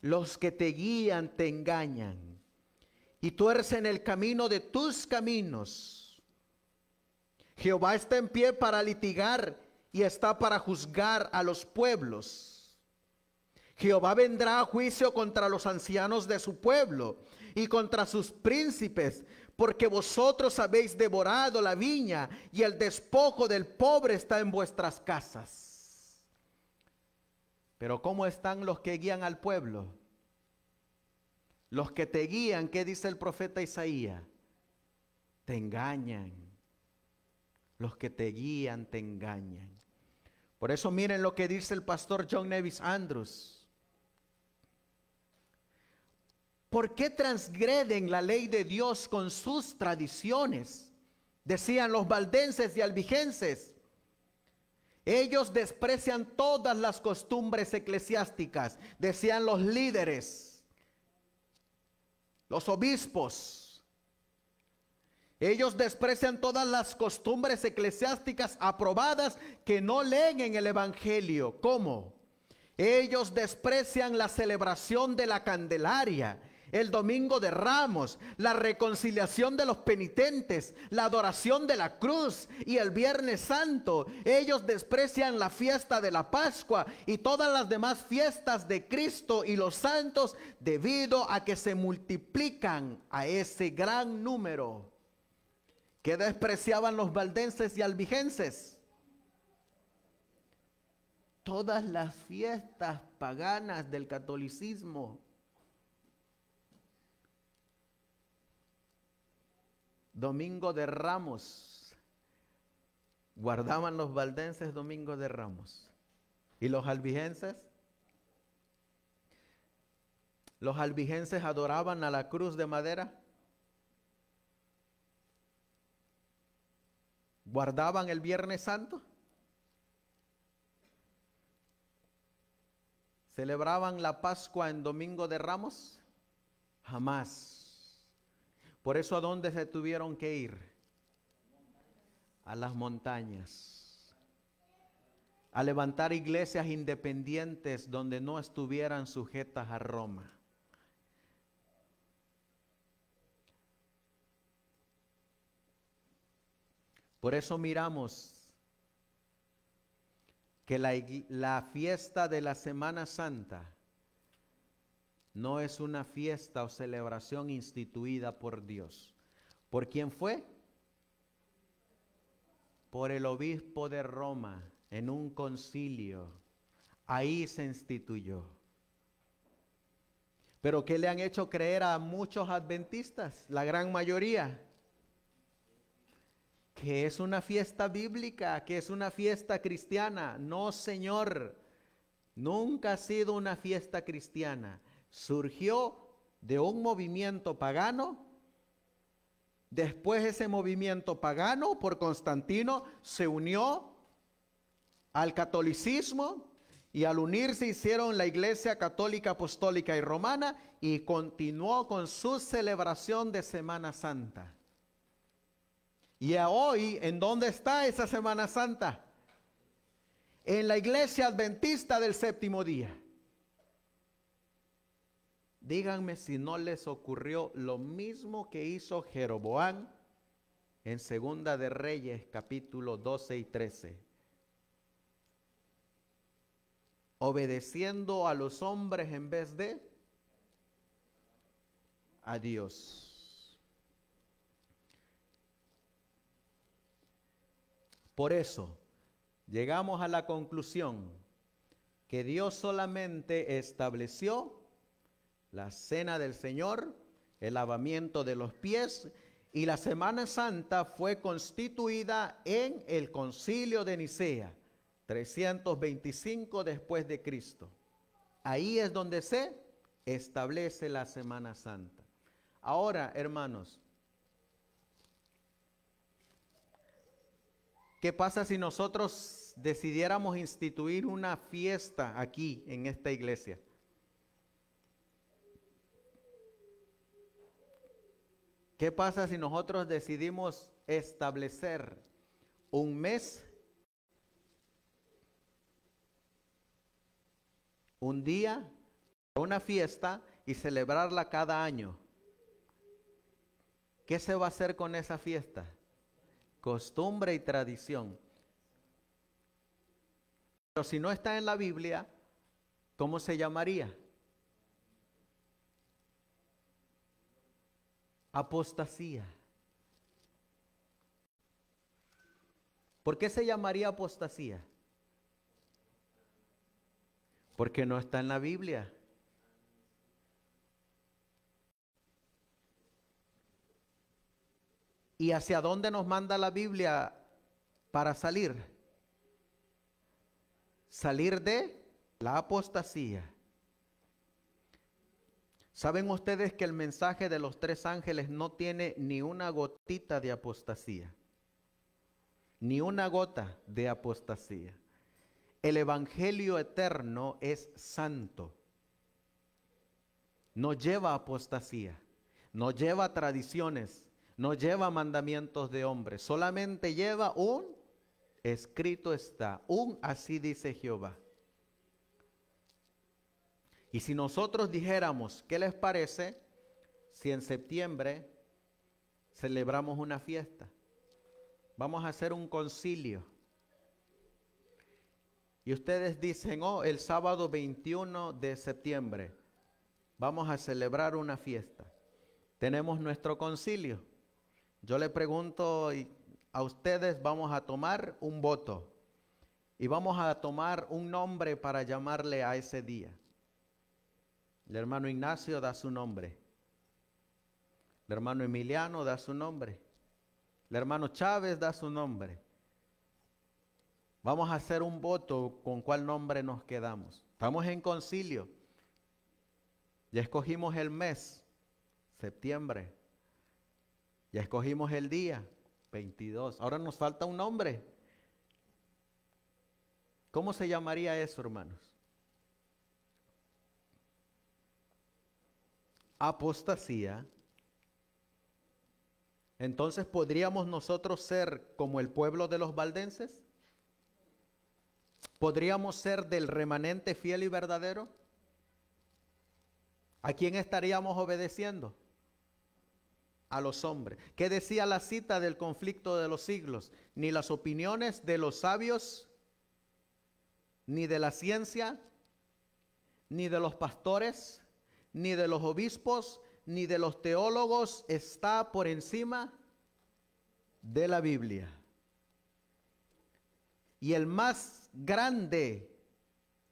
Los que te guían te engañan y tuercen el camino de tus caminos. Jehová está en pie para litigar y está para juzgar a los pueblos. Jehová vendrá a juicio contra los ancianos de su pueblo y contra sus príncipes porque vosotros habéis devorado la viña y el despojo del pobre está en vuestras casas. Pero ¿cómo están los que guían al pueblo? Los que te guían, ¿qué dice el profeta Isaías? Te engañan. Los que te guían te engañan. Por eso miren lo que dice el pastor John Nevis Andrews. ¿Por qué transgreden la ley de Dios con sus tradiciones? Decían los valdenses y albigenses. Ellos desprecian todas las costumbres eclesiásticas, decían los líderes, los obispos. Ellos desprecian todas las costumbres eclesiásticas aprobadas que no leen en el Evangelio. ¿Cómo? Ellos desprecian la celebración de la Candelaria el domingo de ramos, la reconciliación de los penitentes, la adoración de la cruz y el viernes santo. Ellos desprecian la fiesta de la Pascua y todas las demás fiestas de Cristo y los santos debido a que se multiplican a ese gran número. que despreciaban los valdenses y albigenses? Todas las fiestas paganas del catolicismo Domingo de Ramos. Guardaban los valdenses Domingo de Ramos. ¿Y los albigenses? ¿Los albigenses adoraban a la cruz de madera? ¿Guardaban el Viernes Santo? ¿Celebraban la Pascua en Domingo de Ramos? Jamás. Por eso a dónde se tuvieron que ir? A las montañas. A levantar iglesias independientes donde no estuvieran sujetas a Roma. Por eso miramos que la, la, fiesta de la Semana Santa no es una fiesta o celebración instituida por Dios. ¿Por quién fue? Por el obispo de Roma en un concilio. Ahí se instituyó. Pero ¿qué le han hecho creer a muchos adventistas, la gran mayoría? Que es una fiesta bíblica, que es una fiesta cristiana. No, Señor, nunca ha sido una fiesta cristiana surgió de un movimiento pagano. Después ese movimiento pagano por Constantino se unió al catolicismo y al unirse hicieron la Iglesia Católica Apostólica y Romana y continuó con su celebración de Semana Santa. Y a hoy, ¿en dónde está esa Semana Santa? En la Iglesia Adventista del Séptimo Día. Díganme si no les ocurrió lo mismo que hizo Jeroboán en Segunda de Reyes capítulo 12 y 13. Obedeciendo a los hombres en vez de a Dios. Por eso, llegamos a la conclusión que Dios solamente estableció la cena del Señor, el lavamiento de los pies y la Semana Santa fue constituida en el concilio de Nicea, 325 después de Cristo. Ahí es donde se establece la Semana Santa. Ahora, hermanos, ¿qué pasa si nosotros decidiéramos instituir una fiesta aquí en esta iglesia? ¿Qué pasa si nosotros decidimos establecer un mes, un día, una fiesta y celebrarla cada año? ¿Qué se va a hacer con esa fiesta? Costumbre y tradición. Pero si no está en la Biblia, ¿cómo se llamaría? Apostasía. ¿Por qué se llamaría apostasía? Porque no está en la Biblia. ¿Y hacia dónde nos manda la Biblia para salir? Salir de la apostasía. ¿Saben ustedes que el mensaje de los tres ángeles no tiene ni una gotita de apostasía? Ni una gota de apostasía. El Evangelio eterno es santo. No lleva apostasía, no lleva tradiciones, no lleva mandamientos de hombres, solamente lleva un escrito está, un así dice Jehová. Y si nosotros dijéramos, ¿qué les parece si en septiembre celebramos una fiesta? Vamos a hacer un concilio. Y ustedes dicen, oh, el sábado 21 de septiembre vamos a celebrar una fiesta. Tenemos nuestro concilio. Yo le pregunto a ustedes, vamos a tomar un voto y vamos a tomar un nombre para llamarle a ese día. El hermano Ignacio da su nombre. El hermano Emiliano da su nombre. El hermano Chávez da su nombre. Vamos a hacer un voto con cuál nombre nos quedamos. Estamos en concilio. Ya escogimos el mes, septiembre. Ya escogimos el día, 22. Ahora nos falta un nombre. ¿Cómo se llamaría eso, hermanos? apostasía, entonces podríamos nosotros ser como el pueblo de los valdenses? ¿Podríamos ser del remanente fiel y verdadero? ¿A quién estaríamos obedeciendo? A los hombres. ¿Qué decía la cita del conflicto de los siglos? Ni las opiniones de los sabios, ni de la ciencia, ni de los pastores, ni de los obispos, ni de los teólogos está por encima de la Biblia. Y el más grande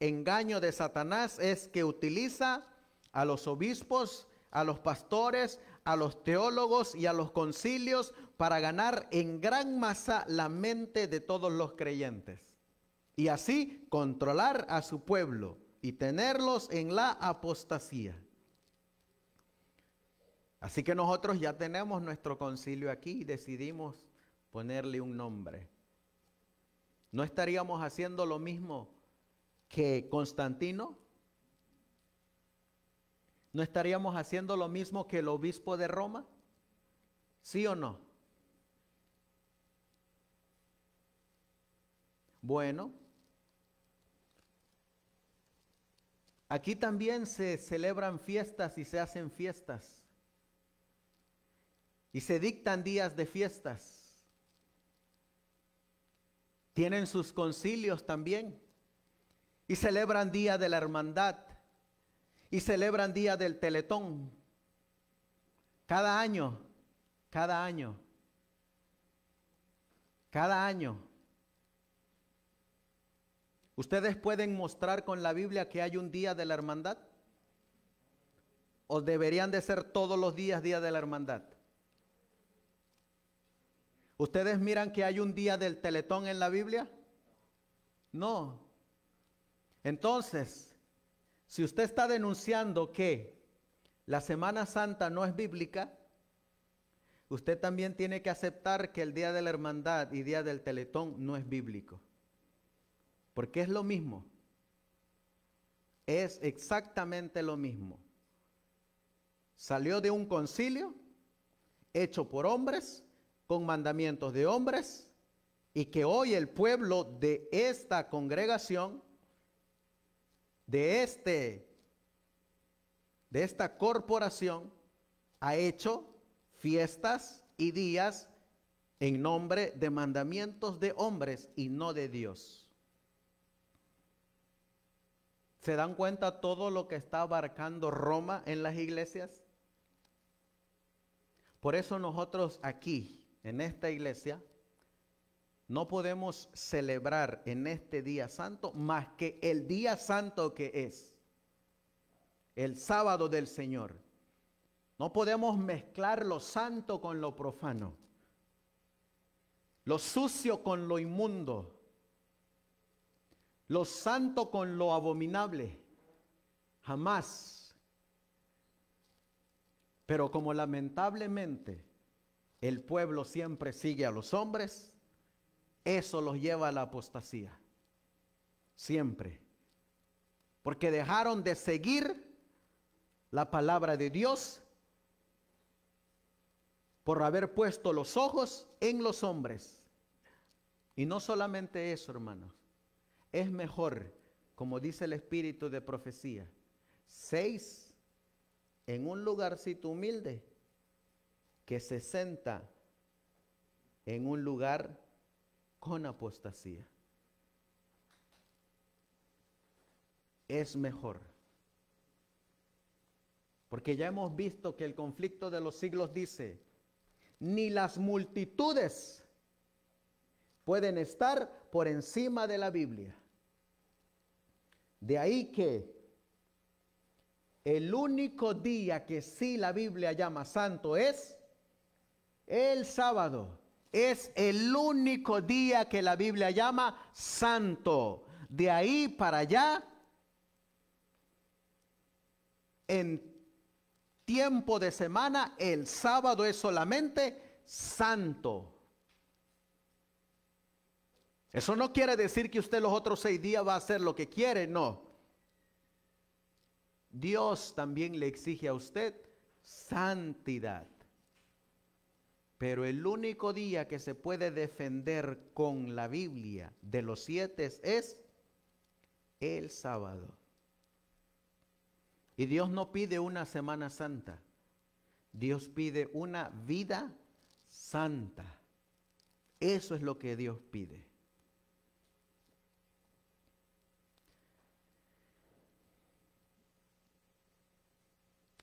engaño de Satanás es que utiliza a los obispos, a los pastores, a los teólogos y a los concilios para ganar en gran masa la mente de todos los creyentes. Y así controlar a su pueblo y tenerlos en la apostasía. Así que nosotros ya tenemos nuestro concilio aquí y decidimos ponerle un nombre. ¿No estaríamos haciendo lo mismo que Constantino? ¿No estaríamos haciendo lo mismo que el obispo de Roma? ¿Sí o no? Bueno, aquí también se celebran fiestas y se hacen fiestas y se dictan días de fiestas. Tienen sus concilios también y celebran día de la hermandad y celebran día del teletón. Cada año, cada año, cada año. ¿Ustedes pueden mostrar con la Biblia que hay un día de la hermandad? ¿O deberían de ser todos los días día de la hermandad? ¿Ustedes miran que hay un día del teletón en la Biblia? No. Entonces, si usted está denunciando que la Semana Santa no es bíblica, usted también tiene que aceptar que el Día de la Hermandad y Día del Teletón no es bíblico. Porque es lo mismo. Es exactamente lo mismo. Salió de un concilio hecho por hombres con mandamientos de hombres y que hoy el pueblo de esta congregación, de este, de esta corporación, ha hecho fiestas y días en nombre de mandamientos de hombres y no de Dios. ¿Se dan cuenta todo lo que está abarcando Roma en las iglesias? Por eso nosotros aquí, en esta iglesia, no podemos celebrar en este día santo más que el día santo que es, el sábado del Señor. No podemos mezclar lo santo con lo profano, lo sucio con lo inmundo, lo santo con lo abominable. Jamás. Pero como lamentablemente el pueblo siempre sigue a los hombres, eso los lleva a la apostasía. Siempre. Porque dejaron de seguir la palabra de Dios por haber puesto los ojos en los hombres. Y no solamente eso, hermanos. Es mejor, como dice el espíritu de profecía, seis en un lugarcito humilde que se senta en un lugar con apostasía. Es mejor. Porque ya hemos visto que el conflicto de los siglos dice, ni las multitudes pueden estar por encima de la Biblia. De ahí que el único día que sí la Biblia llama santo es el sábado es el único día que la Biblia llama santo. De ahí para allá, en tiempo de semana, el sábado es solamente santo. Eso no quiere decir que usted los otros seis días va a hacer lo que quiere, no. Dios también le exige a usted santidad. Pero el único día que se puede defender con la Biblia de los siete es el sábado. Y Dios no pide una Semana Santa. Dios pide una vida santa. Eso es lo que Dios pide.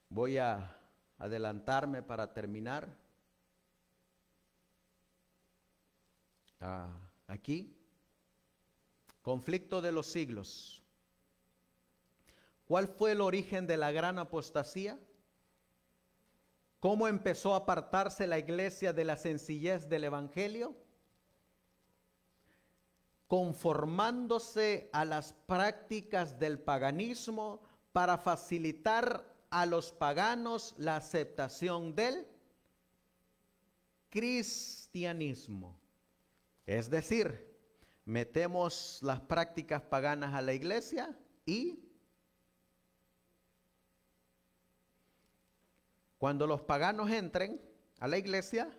Voy a adelantarme para terminar. Ah, aquí, conflicto de los siglos. ¿Cuál fue el origen de la gran apostasía? ¿Cómo empezó a apartarse la iglesia de la sencillez del Evangelio? Conformándose a las prácticas del paganismo para facilitar a los paganos la aceptación del cristianismo. Es decir, metemos las prácticas paganas a la iglesia y cuando los paganos entren a la iglesia,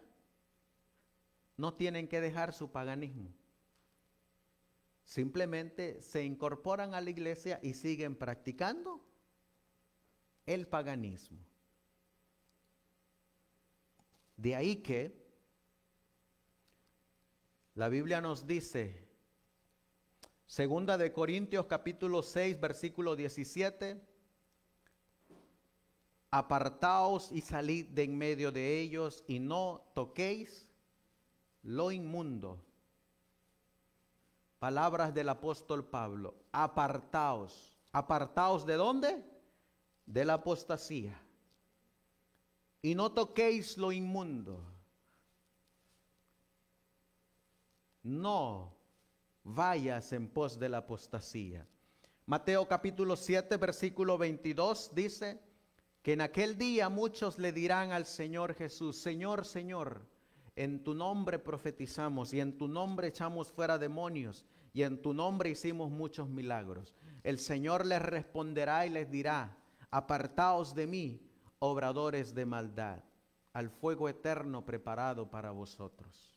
no tienen que dejar su paganismo. Simplemente se incorporan a la iglesia y siguen practicando el paganismo. De ahí que la Biblia nos dice, segunda de Corintios capítulo 6, versículo 17, apartaos y salid de en medio de ellos y no toquéis lo inmundo. Palabras del apóstol Pablo, apartaos. ¿Apartaos de dónde? De la apostasía. Y no toquéis lo inmundo no vayas en pos de la apostasía. Mateo capítulo 7, versículo 22 dice que en aquel día muchos le dirán al Señor Jesús, Señor, Señor, en tu nombre profetizamos y en tu nombre echamos fuera demonios y en tu nombre hicimos muchos milagros. El Señor les responderá y les dirá, apartaos de mí, obradores de maldad, al fuego eterno preparado para vosotros.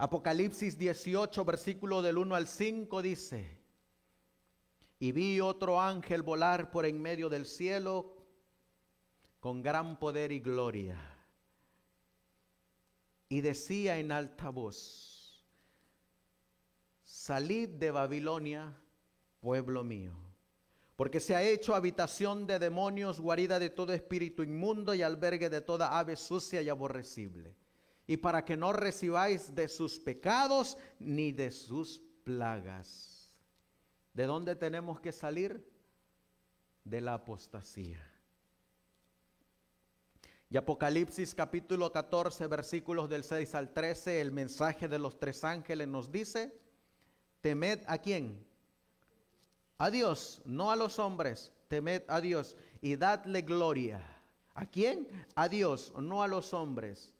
Apocalipsis 18, versículo del 1 al 5 dice, y vi otro ángel volar por en medio del cielo con gran poder y gloria. Y decía en alta voz, salid de Babilonia, pueblo mío, porque se ha hecho habitación de demonios, guarida de todo espíritu inmundo y albergue de toda ave sucia y aborrecible y para que no recibáis de sus pecados ni de sus plagas. ¿De dónde tenemos que salir? De la apostasía. Y Apocalipsis capítulo 14 versículos del 6 al 13, el mensaje de los tres ángeles nos dice, temed a quién? A Dios, no a los hombres, temed a Dios y dadle gloria. ¿A quién? A Dios, no a los hombres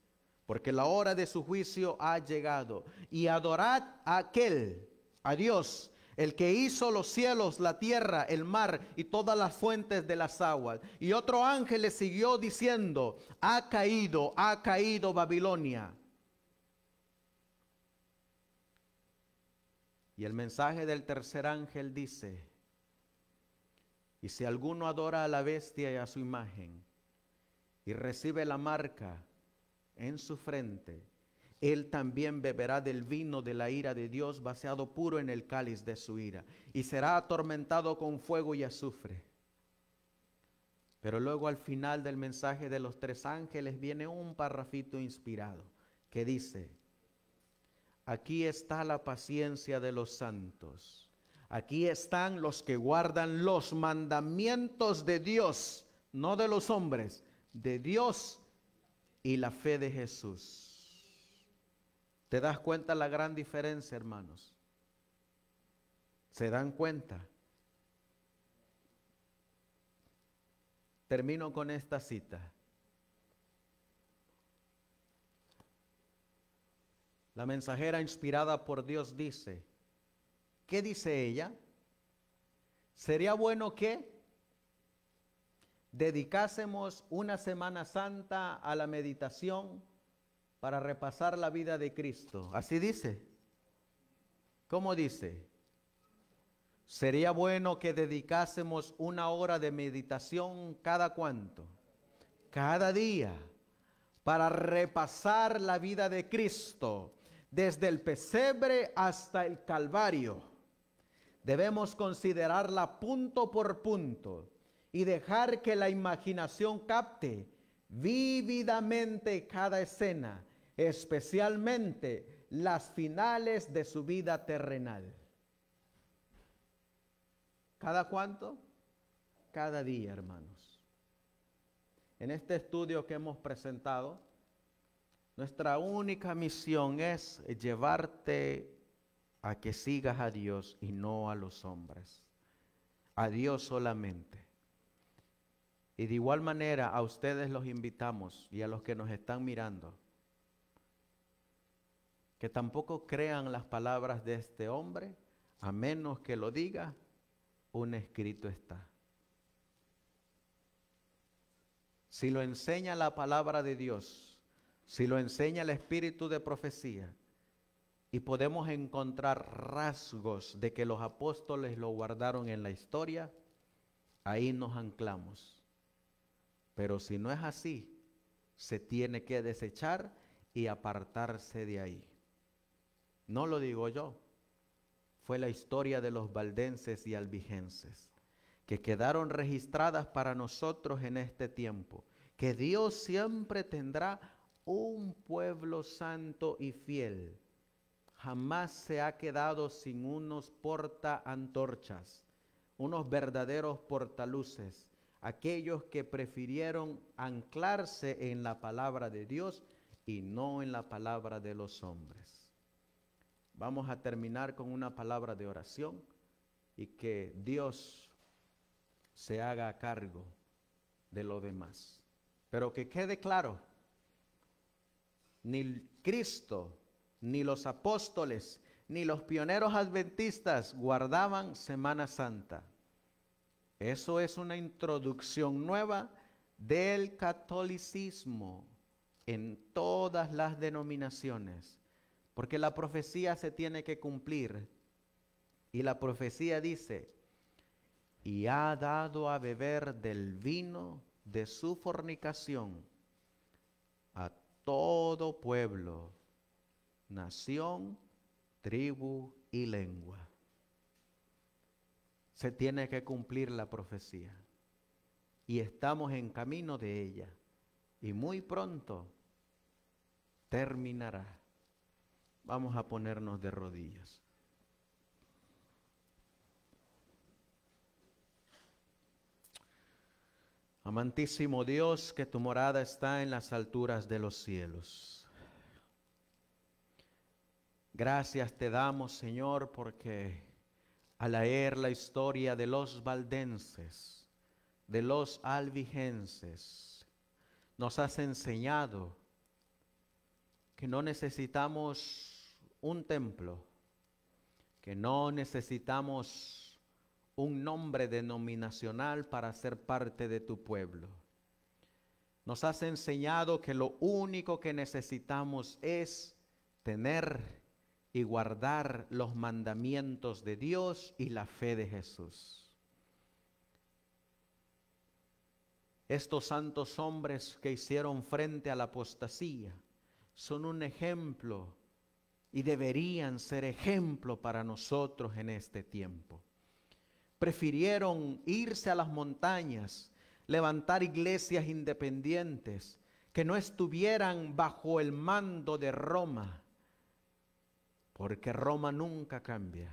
porque la hora de su juicio ha llegado. Y adorad a aquel, a Dios, el que hizo los cielos, la tierra, el mar y todas las fuentes de las aguas. Y otro ángel le siguió diciendo, ha caído, ha caído Babilonia. Y el mensaje del tercer ángel dice, y si alguno adora a la bestia y a su imagen y recibe la marca en su frente. Él también beberá del vino de la ira de Dios, vaciado puro en el cáliz de su ira, y será atormentado con fuego y azufre. Pero luego al final del mensaje de los tres ángeles viene un parrafito inspirado que dice, aquí está la paciencia de los santos, aquí están los que guardan los mandamientos de Dios, no de los hombres, de Dios y la fe de Jesús. ¿Te das cuenta la gran diferencia, hermanos? ¿Se dan cuenta? Termino con esta cita. La mensajera inspirada por Dios dice, ¿qué dice ella? ¿Sería bueno que dedicásemos una Semana Santa a la meditación para repasar la vida de Cristo. Así dice. ¿Cómo dice? Sería bueno que dedicásemos una hora de meditación cada cuánto, cada día, para repasar la vida de Cristo, desde el pesebre hasta el Calvario. Debemos considerarla punto por punto y dejar que la imaginación capte vívidamente cada escena, especialmente las finales de su vida terrenal. ¿Cada cuánto? Cada día, hermanos. En este estudio que hemos presentado, nuestra única misión es llevarte a que sigas a Dios y no a los hombres. A Dios solamente. Y de igual manera a ustedes los invitamos y a los que nos están mirando, que tampoco crean las palabras de este hombre, a menos que lo diga, un escrito está. Si lo enseña la palabra de Dios, si lo enseña el espíritu de profecía, y podemos encontrar rasgos de que los apóstoles lo guardaron en la historia, ahí nos anclamos. Pero si no es así, se tiene que desechar y apartarse de ahí. No lo digo yo, fue la historia de los valdenses y albigenses, que quedaron registradas para nosotros en este tiempo, que Dios siempre tendrá un pueblo santo y fiel. Jamás se ha quedado sin unos porta antorchas, unos verdaderos portaluces aquellos que prefirieron anclarse en la palabra de Dios y no en la palabra de los hombres. Vamos a terminar con una palabra de oración y que Dios se haga cargo de lo demás. Pero que quede claro, ni Cristo, ni los apóstoles, ni los pioneros adventistas guardaban Semana Santa. Eso es una introducción nueva del catolicismo en todas las denominaciones, porque la profecía se tiene que cumplir. Y la profecía dice, y ha dado a beber del vino de su fornicación a todo pueblo, nación, tribu y lengua se tiene que cumplir la profecía. Y estamos en camino de ella. Y muy pronto terminará. Vamos a ponernos de rodillas. Amantísimo Dios, que tu morada está en las alturas de los cielos. Gracias te damos, Señor, porque al leer la historia de los valdenses, de los albigenses, nos has enseñado que no necesitamos un templo, que no necesitamos un nombre denominacional para ser parte de tu pueblo. Nos has enseñado que lo único que necesitamos es tener y guardar los mandamientos de Dios y la fe de Jesús. Estos santos hombres que hicieron frente a la apostasía son un ejemplo y deberían ser ejemplo para nosotros en este tiempo. Prefirieron irse a las montañas, levantar iglesias independientes que no estuvieran bajo el mando de Roma porque Roma nunca cambia.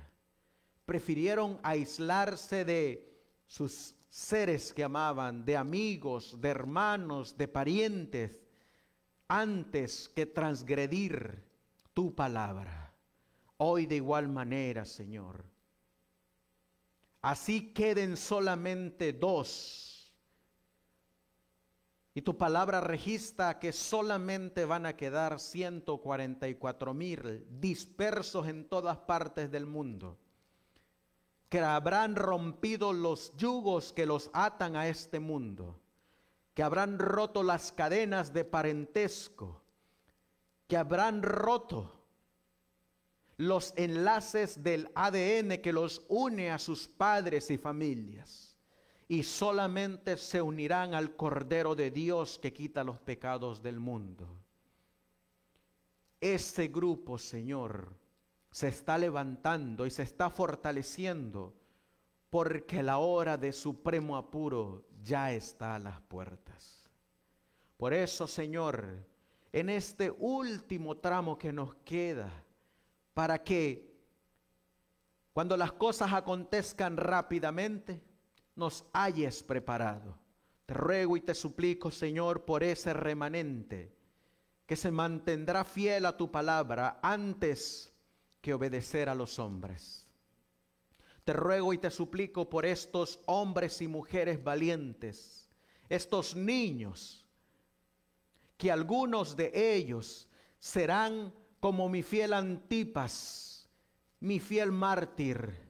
Prefirieron aislarse de sus seres que amaban, de amigos, de hermanos, de parientes, antes que transgredir tu palabra. Hoy de igual manera, Señor. Así queden solamente dos y tu palabra registra que solamente van a quedar 144 mil dispersos en todas partes del mundo, que habrán rompido los yugos que los atan a este mundo, que habrán roto las cadenas de parentesco, que habrán roto los enlaces del ADN que los une a sus padres y familias y solamente se unirán al Cordero de Dios que quita los pecados del mundo. Ese grupo, Señor, se está levantando y se está fortaleciendo porque la hora de supremo apuro ya está a las puertas. Por eso, Señor, en este último tramo que nos queda, para que cuando las cosas acontezcan rápidamente, nos hayes preparado. Te ruego y te suplico, Señor, por ese remanente que se mantendrá fiel a tu palabra antes que obedecer a los hombres. Te ruego y te suplico por estos hombres y mujeres valientes, estos niños, que algunos de ellos serán como mi fiel Antipas, mi fiel mártir,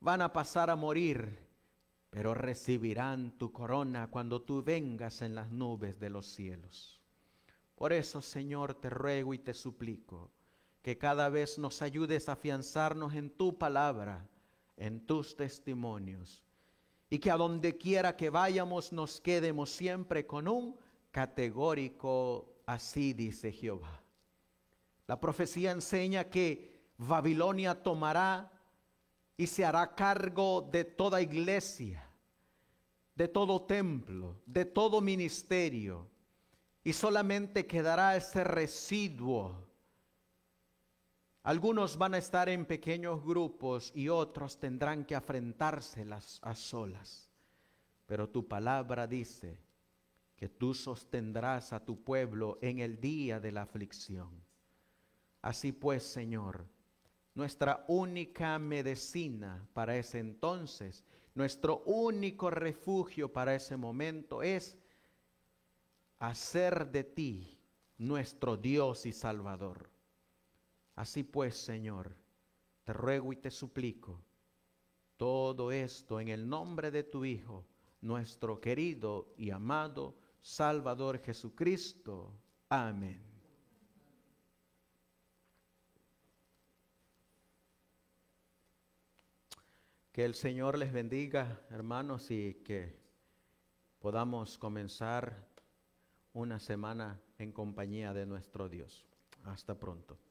van a pasar a morir pero recibirán tu corona cuando tú vengas en las nubes de los cielos. Por eso, Señor, te ruego y te suplico que cada vez nos ayudes a afianzarnos en tu palabra, en tus testimonios, y que a donde quiera que vayamos nos quedemos siempre con un categórico, así dice Jehová. La profecía enseña que Babilonia tomará y se hará cargo de toda iglesia, de todo templo, de todo ministerio, y solamente quedará ese residuo. Algunos van a estar en pequeños grupos y otros tendrán que afrentárselas a solas. Pero tu palabra dice que tú sostendrás a tu pueblo en el día de la aflicción. Así pues, Señor, nuestra única medicina para ese entonces, nuestro único refugio para ese momento es hacer de ti nuestro Dios y Salvador. Así pues, Señor, te ruego y te suplico todo esto en el nombre de tu Hijo, nuestro querido y amado Salvador Jesucristo. Amén. Que el Señor les bendiga, hermanos, y que podamos comenzar una semana en compañía de nuestro Dios. Hasta pronto.